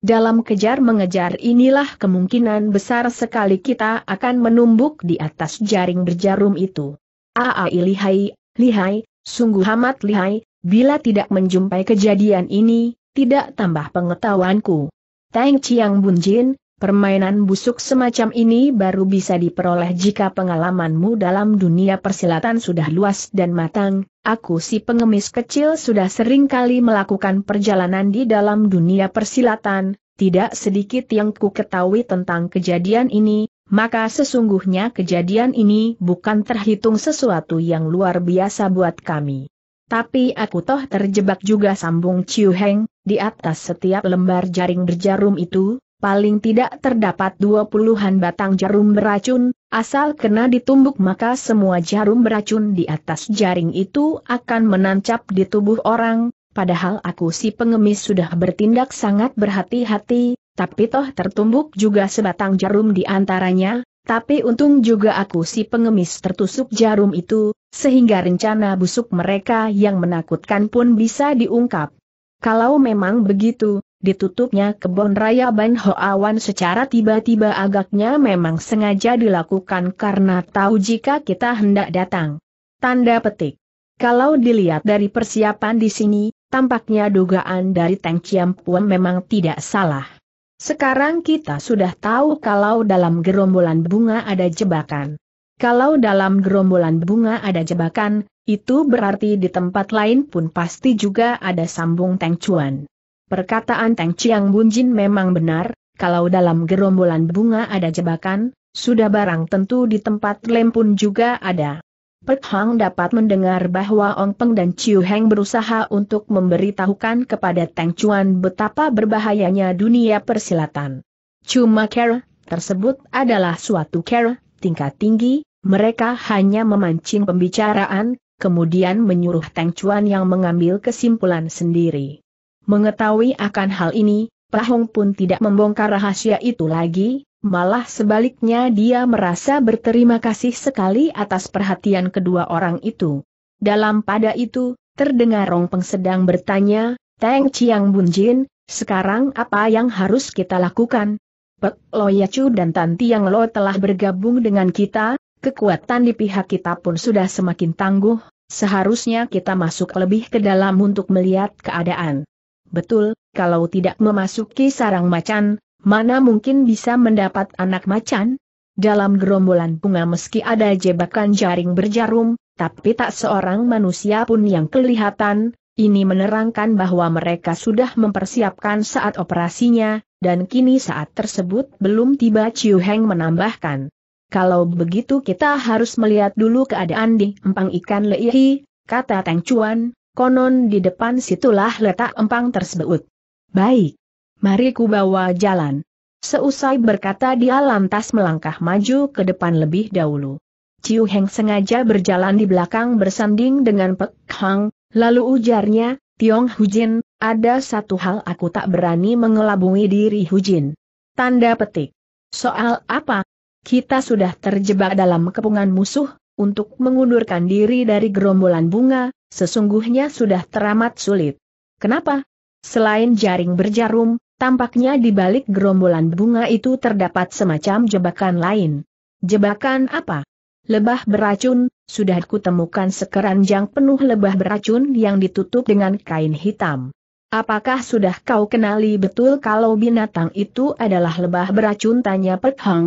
dalam kejar-mengejar inilah kemungkinan besar sekali kita akan menumbuk di atas jaring berjarum itu. Aai lihai, lihai, sungguh amat lihai, bila tidak menjumpai kejadian ini, tidak tambah pengetahuanku. Tang Chiang Bunjin, Permainan busuk semacam ini baru bisa diperoleh jika pengalamanmu dalam dunia persilatan sudah luas dan matang. Aku si pengemis kecil sudah sering kali melakukan perjalanan di dalam dunia persilatan, tidak sedikit yang ku ketahui tentang kejadian ini, maka sesungguhnya kejadian ini bukan terhitung sesuatu yang luar biasa buat kami. Tapi aku toh terjebak juga sambung Ciu Heng, di atas setiap lembar jaring berjarum itu, paling tidak terdapat dua puluhan batang jarum beracun, asal kena ditumbuk maka semua jarum beracun di atas jaring itu akan menancap di tubuh orang, padahal aku si pengemis sudah bertindak sangat berhati-hati, tapi toh tertumbuk juga sebatang jarum di antaranya, tapi untung juga aku si pengemis tertusuk jarum itu, sehingga rencana busuk mereka yang menakutkan pun bisa diungkap. Kalau memang begitu, Ditutupnya kebun raya Ban Hoawan secara tiba-tiba agaknya memang sengaja dilakukan karena tahu jika kita hendak datang. Tanda petik. Kalau dilihat dari persiapan di sini, tampaknya dugaan dari Teng Chiam Puan memang tidak salah. Sekarang kita sudah tahu kalau dalam gerombolan bunga ada jebakan. Kalau dalam gerombolan bunga ada jebakan, itu berarti di tempat lain pun pasti juga ada sambung Teng Chuan. Perkataan Tang Chiang Bunjin memang benar, kalau dalam gerombolan bunga ada jebakan, sudah barang tentu di tempat lem pun juga ada. Pek Hang dapat mendengar bahwa Ong Peng dan Chiu Heng berusaha untuk memberitahukan kepada Tang Chuan betapa berbahayanya dunia persilatan. Cuma care tersebut adalah suatu care tingkat tinggi, mereka hanya memancing pembicaraan, kemudian menyuruh Tang Chuan yang mengambil kesimpulan sendiri. Mengetahui akan hal ini, Pahong pun tidak membongkar rahasia itu lagi, malah sebaliknya dia merasa berterima kasih sekali atas perhatian kedua orang itu. Dalam pada itu, terdengar Rong Peng sedang bertanya, Teng Chiang Bunjin, sekarang apa yang harus kita lakukan? Pek Lo Yacu dan Tan Tiang Lo telah bergabung dengan kita, kekuatan di pihak kita pun sudah semakin tangguh, seharusnya kita masuk lebih ke dalam untuk melihat keadaan. Betul, kalau tidak memasuki sarang macan, mana mungkin bisa mendapat anak macan? Dalam gerombolan bunga meski ada jebakan jaring berjarum, tapi tak seorang manusia pun yang kelihatan, ini menerangkan bahwa mereka sudah mempersiapkan saat operasinya, dan kini saat tersebut belum tiba Chiu Heng menambahkan. Kalau begitu kita harus melihat dulu keadaan di empang ikan leihi, kata Tang Chuan, Konon di depan situlah letak empang tersebut. Baik. Mari ku bawa jalan. Seusai berkata dia lantas melangkah maju ke depan lebih dahulu. Ciu Heng sengaja berjalan di belakang bersanding dengan Pek Hang, lalu ujarnya, Tiong Hujin, ada satu hal aku tak berani mengelabui diri Hujin. Tanda petik. Soal apa? Kita sudah terjebak dalam kepungan musuh, untuk mengundurkan diri dari gerombolan bunga, sesungguhnya sudah teramat sulit. Kenapa? Selain jaring berjarum, tampaknya di balik gerombolan bunga itu terdapat semacam jebakan lain. Jebakan apa? Lebah beracun, sudah kutemukan sekeranjang penuh lebah beracun yang ditutup dengan kain hitam. Apakah sudah kau kenali betul kalau binatang itu adalah lebah beracun? Tanya Pek Hang,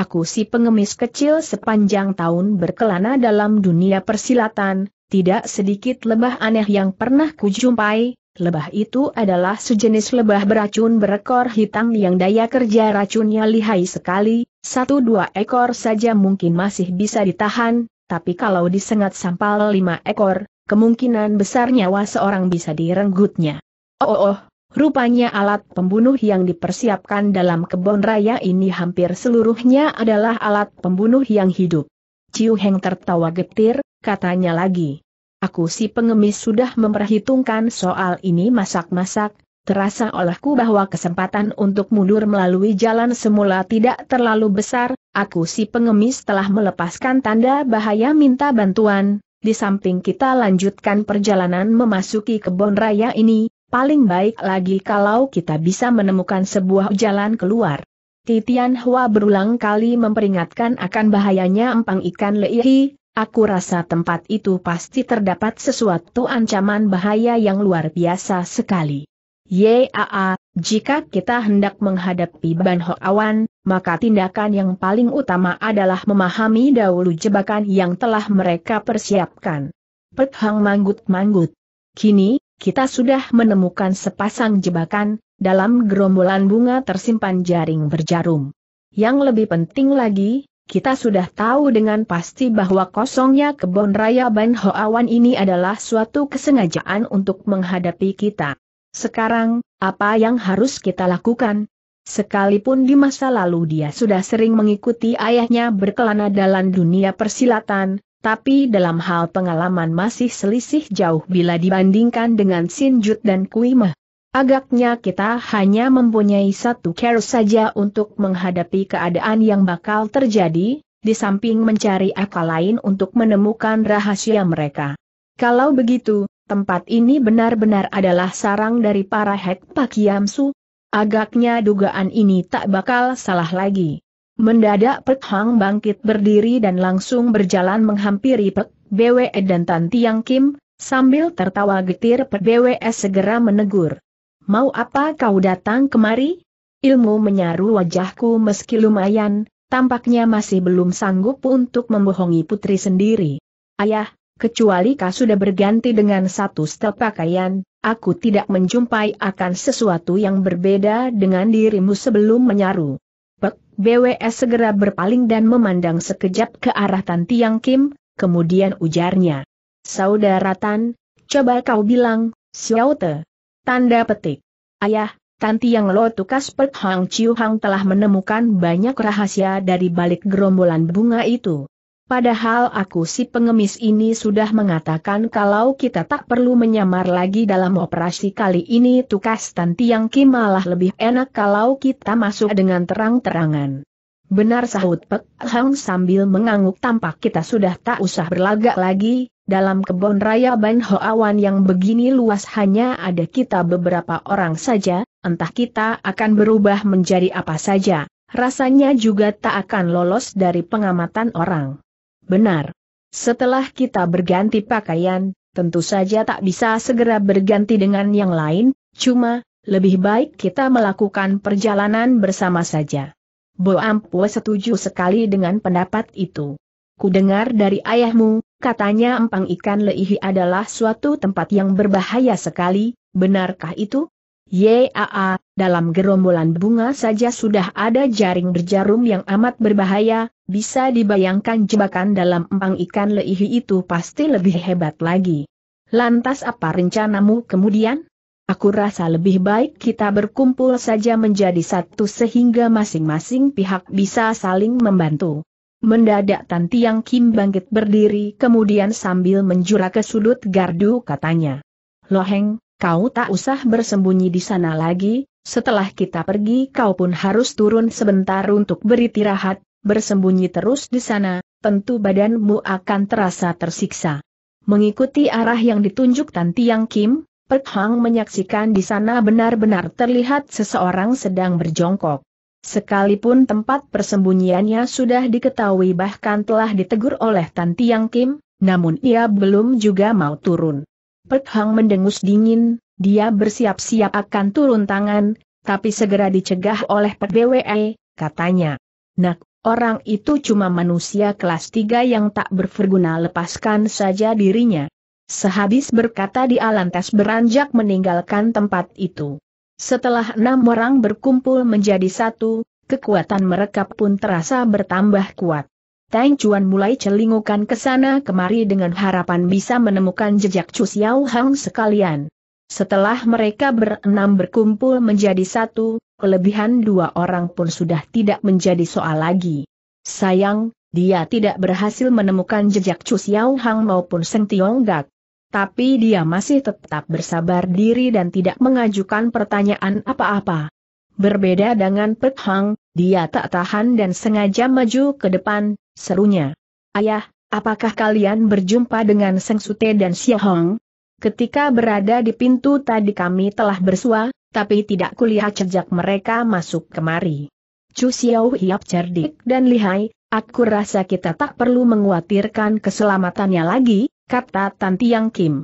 Aku si pengemis kecil sepanjang tahun berkelana dalam dunia persilatan, tidak sedikit lebah aneh yang pernah kujumpai, lebah itu adalah sejenis lebah beracun berekor hitam yang daya kerja racunnya lihai sekali, satu dua ekor saja mungkin masih bisa ditahan, tapi kalau disengat sampal lima ekor, kemungkinan besar nyawa seorang bisa direnggutnya. Oh, oh, oh Rupanya alat pembunuh yang dipersiapkan dalam kebun raya ini hampir seluruhnya adalah alat pembunuh yang hidup. Ciu Heng tertawa getir, katanya lagi. Aku si pengemis sudah memperhitungkan soal ini masak-masak, terasa olehku bahwa kesempatan untuk mundur melalui jalan semula tidak terlalu besar, aku si pengemis telah melepaskan tanda bahaya minta bantuan, di samping kita lanjutkan perjalanan memasuki kebun raya ini, Paling baik lagi kalau kita bisa menemukan sebuah jalan keluar. Titian Hua berulang kali memperingatkan akan bahayanya empang ikan leihi, aku rasa tempat itu pasti terdapat sesuatu ancaman bahaya yang luar biasa sekali. Yaa, jika kita hendak menghadapi Ban Awan, maka tindakan yang paling utama adalah memahami dahulu jebakan yang telah mereka persiapkan. Pet Hang manggut-manggut. Kini, kita sudah menemukan sepasang jebakan, dalam gerombolan bunga tersimpan jaring berjarum. Yang lebih penting lagi, kita sudah tahu dengan pasti bahwa kosongnya kebun raya Ban Hoawan ini adalah suatu kesengajaan untuk menghadapi kita. Sekarang, apa yang harus kita lakukan? Sekalipun di masa lalu dia sudah sering mengikuti ayahnya berkelana dalam dunia persilatan, tapi dalam hal pengalaman masih selisih jauh bila dibandingkan dengan Sinjut dan Kuima. Agaknya kita hanya mempunyai satu care saja untuk menghadapi keadaan yang bakal terjadi, di samping mencari akal lain untuk menemukan rahasia mereka. Kalau begitu, tempat ini benar-benar adalah sarang dari para hek Pakiamsu. Agaknya dugaan ini tak bakal salah lagi. Mendadak Pek Hang bangkit berdiri dan langsung berjalan menghampiri Pek, Bwe dan Tan Tiang Kim, sambil tertawa getir Pek Bwe segera menegur. Mau apa kau datang kemari? Ilmu menyaru wajahku meski lumayan, tampaknya masih belum sanggup untuk membohongi putri sendiri. Ayah, kecuali kau sudah berganti dengan satu setel pakaian, aku tidak menjumpai akan sesuatu yang berbeda dengan dirimu sebelum menyaru. Pek BWS segera berpaling dan memandang sekejap ke arah Tan Tiang Kim, kemudian ujarnya. Saudara Tan, coba kau bilang, Xiaote. Tanda petik. Ayah, Tanti yang lo tukas Pek Hang Chiu Hang telah menemukan banyak rahasia dari balik gerombolan bunga itu. Padahal aku si pengemis ini sudah mengatakan kalau kita tak perlu menyamar lagi dalam operasi kali ini tukas Tanti yang Kim malah lebih enak kalau kita masuk dengan terang-terangan. Benar sahut Pek Hang sambil mengangguk tampak kita sudah tak usah berlagak lagi, dalam kebun raya Ban Awan yang begini luas hanya ada kita beberapa orang saja, entah kita akan berubah menjadi apa saja, rasanya juga tak akan lolos dari pengamatan orang. Benar. Setelah kita berganti pakaian, tentu saja tak bisa segera berganti dengan yang lain, cuma, lebih baik kita melakukan perjalanan bersama saja. Bo Ampue setuju sekali dengan pendapat itu. Kudengar dari ayahmu, katanya empang ikan Leihi adalah suatu tempat yang berbahaya sekali, benarkah itu? Yaa, dalam gerombolan bunga saja sudah ada jaring berjarum yang amat berbahaya, bisa dibayangkan jebakan dalam empang ikan leihi itu pasti lebih hebat lagi. Lantas apa rencanamu kemudian? Aku rasa lebih baik kita berkumpul saja menjadi satu sehingga masing-masing pihak bisa saling membantu. Mendadak Tan Tiang Kim bangkit berdiri kemudian sambil menjura ke sudut gardu katanya. Loheng, kau tak usah bersembunyi di sana lagi, setelah kita pergi kau pun harus turun sebentar untuk beristirahat, bersembunyi terus di sana, tentu badanmu akan terasa tersiksa. Mengikuti arah yang ditunjuk Tan Tiang Kim, Pek Hang menyaksikan di sana benar-benar terlihat seseorang sedang berjongkok. Sekalipun tempat persembunyiannya sudah diketahui bahkan telah ditegur oleh Tan Tiang Kim, namun ia belum juga mau turun. Pek Hang mendengus dingin, dia bersiap-siap akan turun tangan, tapi segera dicegah oleh Pek BWE, katanya. Nak, orang itu cuma manusia kelas 3 yang tak berguna lepaskan saja dirinya. Sehabis berkata di lantas beranjak meninggalkan tempat itu. Setelah enam orang berkumpul menjadi satu, kekuatan mereka pun terasa bertambah kuat. Tang Chuan mulai celingukan ke sana kemari dengan harapan bisa menemukan jejak Chu Xiao Hang sekalian. Setelah mereka berenam berkumpul menjadi satu, kelebihan dua orang pun sudah tidak menjadi soal lagi. Sayang, dia tidak berhasil menemukan jejak Chu Xiao Hang maupun Seng Tiong Gak. Tapi dia masih tetap bersabar diri dan tidak mengajukan pertanyaan apa-apa. Berbeda dengan Pek Hang, dia tak tahan dan sengaja maju ke depan, Serunya. Ayah, apakah kalian berjumpa dengan Seng Sute dan Xia Hong? Ketika berada di pintu tadi kami telah bersua, tapi tidak kulihat jejak mereka masuk kemari. Chu Xiao Hiap cerdik dan lihai, aku rasa kita tak perlu mengkhawatirkan keselamatannya lagi, kata Tanti Yang Kim.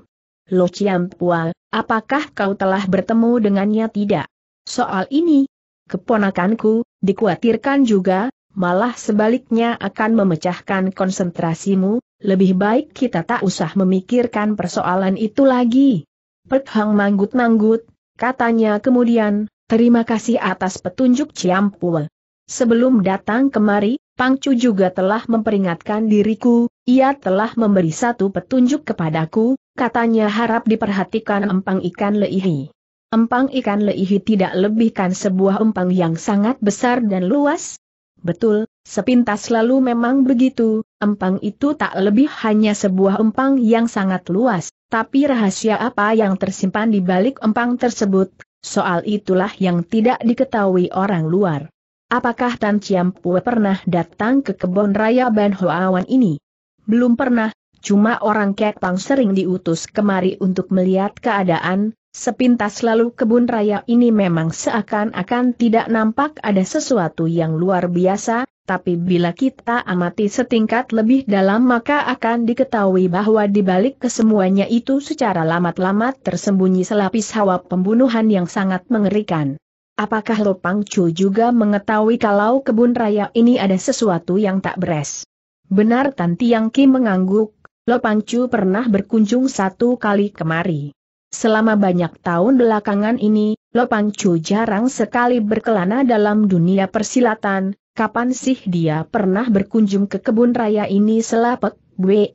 Lo Chiam Pua, apakah kau telah bertemu dengannya tidak? Soal ini, keponakanku, dikhawatirkan juga, malah sebaliknya akan memecahkan konsentrasimu, lebih baik kita tak usah memikirkan persoalan itu lagi. Pek manggut-manggut, katanya kemudian, terima kasih atas petunjuk Ciampul. Sebelum datang kemari, Pangcu juga telah memperingatkan diriku, ia telah memberi satu petunjuk kepadaku, katanya harap diperhatikan empang ikan leihi. Empang ikan leihi tidak lebihkan sebuah empang yang sangat besar dan luas, Betul, sepintas lalu memang begitu, empang itu tak lebih hanya sebuah empang yang sangat luas, tapi rahasia apa yang tersimpan di balik empang tersebut, soal itulah yang tidak diketahui orang luar. Apakah Tan Chiampue pernah datang ke kebun raya Ban Hoawan ini? Belum pernah, cuma orang Kepang sering diutus kemari untuk melihat keadaan, Sepintas lalu kebun raya ini memang seakan-akan tidak nampak ada sesuatu yang luar biasa, tapi bila kita amati setingkat lebih dalam maka akan diketahui bahwa di balik kesemuanya itu secara lamat-lamat tersembunyi selapis hawa pembunuhan yang sangat mengerikan. Apakah Lopang Chu juga mengetahui kalau kebun raya ini ada sesuatu yang tak beres? Benar Tan Tiang Ki mengangguk, Lopang Chu pernah berkunjung satu kali kemari. Selama banyak tahun belakangan ini, Lopang Chu jarang sekali berkelana dalam dunia persilatan, kapan sih dia pernah berkunjung ke kebun raya ini selapek, we?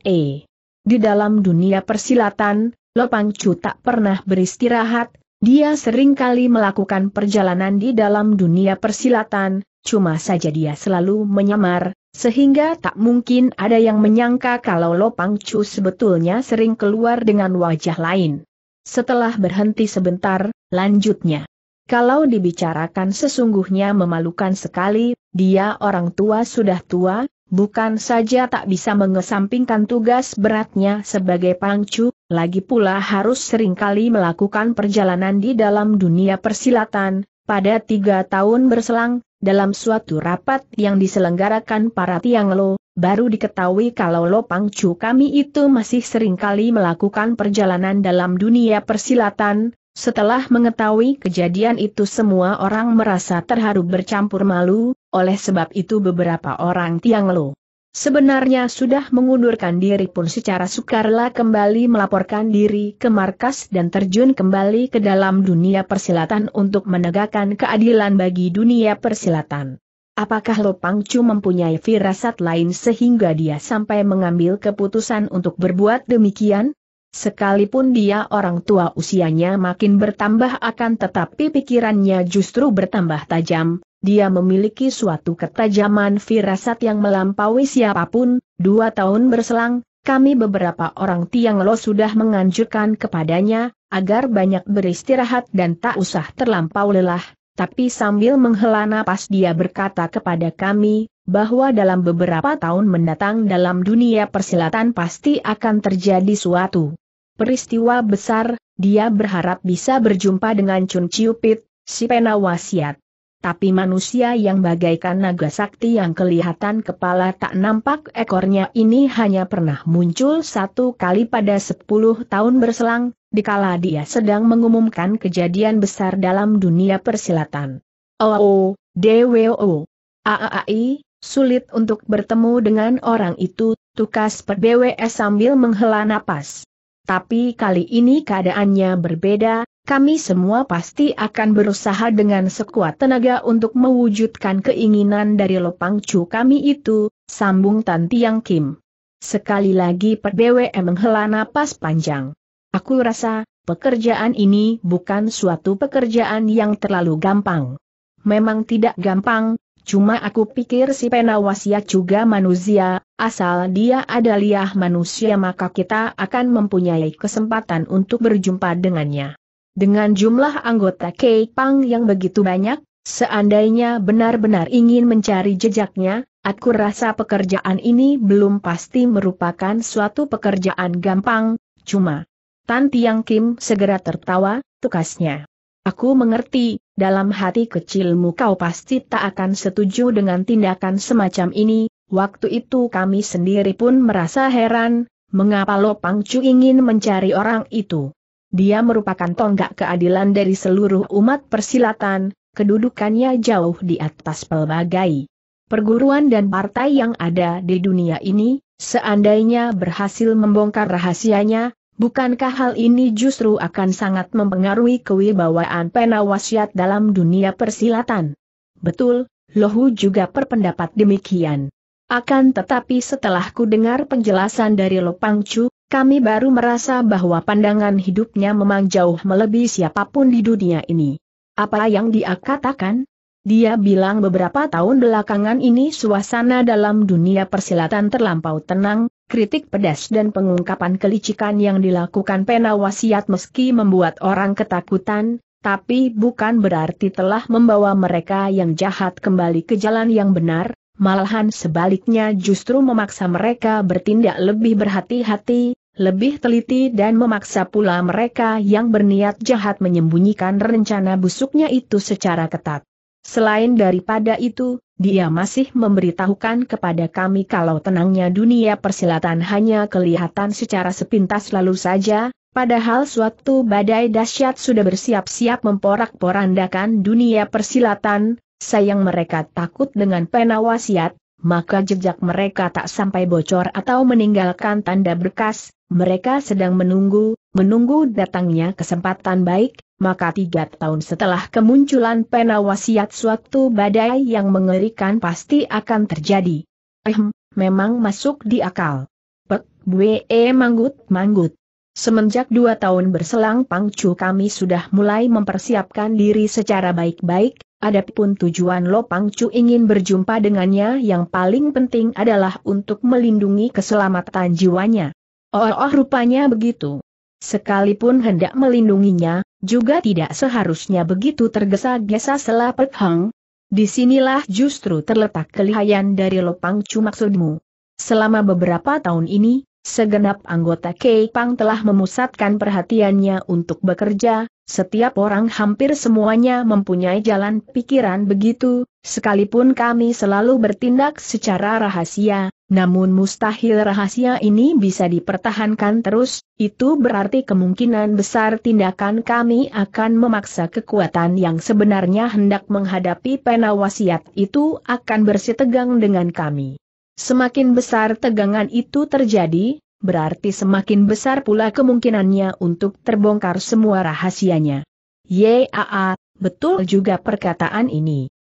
Di dalam dunia persilatan, Lopang Chu tak pernah beristirahat, dia seringkali melakukan perjalanan di dalam dunia persilatan, cuma saja dia selalu menyamar, sehingga tak mungkin ada yang menyangka kalau Lopang Chu sebetulnya sering keluar dengan wajah lain. Setelah berhenti sebentar, lanjutnya. Kalau dibicarakan sesungguhnya memalukan sekali, dia orang tua sudah tua, bukan saja tak bisa mengesampingkan tugas beratnya sebagai pangcu, lagi pula harus seringkali melakukan perjalanan di dalam dunia persilatan, pada tiga tahun berselang, dalam suatu rapat yang diselenggarakan para Tianglo, Baru diketahui kalau Lopang Chu kami itu masih seringkali melakukan perjalanan dalam dunia persilatan, setelah mengetahui kejadian itu semua orang merasa terharu bercampur malu, oleh sebab itu beberapa orang Tiang Lo sebenarnya sudah mengundurkan diri pun secara sukarela kembali melaporkan diri ke markas dan terjun kembali ke dalam dunia persilatan untuk menegakkan keadilan bagi dunia persilatan. Apakah Lopang Chu mempunyai firasat lain sehingga dia sampai mengambil keputusan untuk berbuat demikian? Sekalipun dia orang tua usianya makin bertambah akan tetapi pikirannya justru bertambah tajam, dia memiliki suatu ketajaman firasat yang melampaui siapapun, dua tahun berselang, kami beberapa orang Tiang Lo sudah menganjurkan kepadanya, agar banyak beristirahat dan tak usah terlampau lelah, tapi sambil menghela napas dia berkata kepada kami, bahwa dalam beberapa tahun mendatang dalam dunia persilatan pasti akan terjadi suatu peristiwa besar, dia berharap bisa berjumpa dengan Chun Chiupit, si penawasiat tapi manusia yang bagaikan naga sakti yang kelihatan kepala tak nampak ekornya ini hanya pernah muncul satu kali pada sepuluh tahun berselang, dikala dia sedang mengumumkan kejadian besar dalam dunia persilatan. Oh, DWO. AAI, sulit untuk bertemu dengan orang itu, tukas BWS sambil menghela napas. Tapi kali ini keadaannya berbeda, kami semua pasti akan berusaha dengan sekuat tenaga untuk mewujudkan keinginan dari Lopang Chu kami itu, sambung Tan Tiang Kim. Sekali lagi BWM menghela napas panjang. Aku rasa, pekerjaan ini bukan suatu pekerjaan yang terlalu gampang. Memang tidak gampang, cuma aku pikir si penawasia juga manusia, asal dia adalah manusia maka kita akan mempunyai kesempatan untuk berjumpa dengannya. Dengan jumlah anggota Kei Pang yang begitu banyak, seandainya benar-benar ingin mencari jejaknya, aku rasa pekerjaan ini belum pasti merupakan suatu pekerjaan gampang, cuma. Tan Tiang Kim segera tertawa, tukasnya. Aku mengerti, dalam hati kecilmu kau pasti tak akan setuju dengan tindakan semacam ini, waktu itu kami sendiri pun merasa heran, mengapa Lo Chu ingin mencari orang itu. Dia merupakan tonggak keadilan dari seluruh umat persilatan, kedudukannya jauh di atas pelbagai perguruan dan partai yang ada di dunia ini, seandainya berhasil membongkar rahasianya, bukankah hal ini justru akan sangat mempengaruhi kewibawaan penawasiat dalam dunia persilatan? Betul, Lohu juga berpendapat demikian. Akan tetapi setelah ku dengar penjelasan dari Lopangcu, kami baru merasa bahwa pandangan hidupnya memang jauh melebihi siapapun di dunia ini. Apa yang dia katakan? Dia bilang beberapa tahun belakangan ini suasana dalam dunia persilatan terlampau tenang, kritik pedas dan pengungkapan kelicikan yang dilakukan pena wasiat meski membuat orang ketakutan, tapi bukan berarti telah membawa mereka yang jahat kembali ke jalan yang benar, malahan sebaliknya justru memaksa mereka bertindak lebih berhati-hati, lebih teliti dan memaksa pula mereka yang berniat jahat menyembunyikan rencana busuknya itu secara ketat. Selain daripada itu, dia masih memberitahukan kepada kami kalau tenangnya dunia persilatan hanya kelihatan secara sepintas lalu saja, Padahal suatu badai dahsyat sudah bersiap-siap memporak-porandakan dunia persilatan, sayang mereka takut dengan penawasiat, maka jejak mereka tak sampai bocor atau meninggalkan tanda berkas, mereka sedang menunggu, menunggu datangnya kesempatan baik, maka tiga tahun setelah kemunculan pena wasiat suatu badai yang mengerikan pasti akan terjadi. Ehm, memang masuk di akal. Pek, bue manggut-manggut. E, Semenjak dua tahun berselang Pangcu kami sudah mulai mempersiapkan diri secara baik-baik, Adapun tujuan Lopang Cu ingin berjumpa dengannya yang paling penting adalah untuk melindungi keselamatan jiwanya. Oh, oh rupanya begitu. Sekalipun hendak melindunginya, juga tidak seharusnya begitu tergesa-gesa selapet hang. Disinilah justru terletak kelihayan dari Lopang Cu maksudmu. Selama beberapa tahun ini, segenap anggota Pang telah memusatkan perhatiannya untuk bekerja, setiap orang hampir semuanya mempunyai jalan pikiran begitu, sekalipun kami selalu bertindak secara rahasia, namun mustahil rahasia ini bisa dipertahankan terus, itu berarti kemungkinan besar tindakan kami akan memaksa kekuatan yang sebenarnya hendak menghadapi penawasiat itu akan bersitegang dengan kami. Semakin besar tegangan itu terjadi, berarti semakin besar pula kemungkinannya untuk terbongkar semua rahasianya. Yaa, betul juga perkataan ini.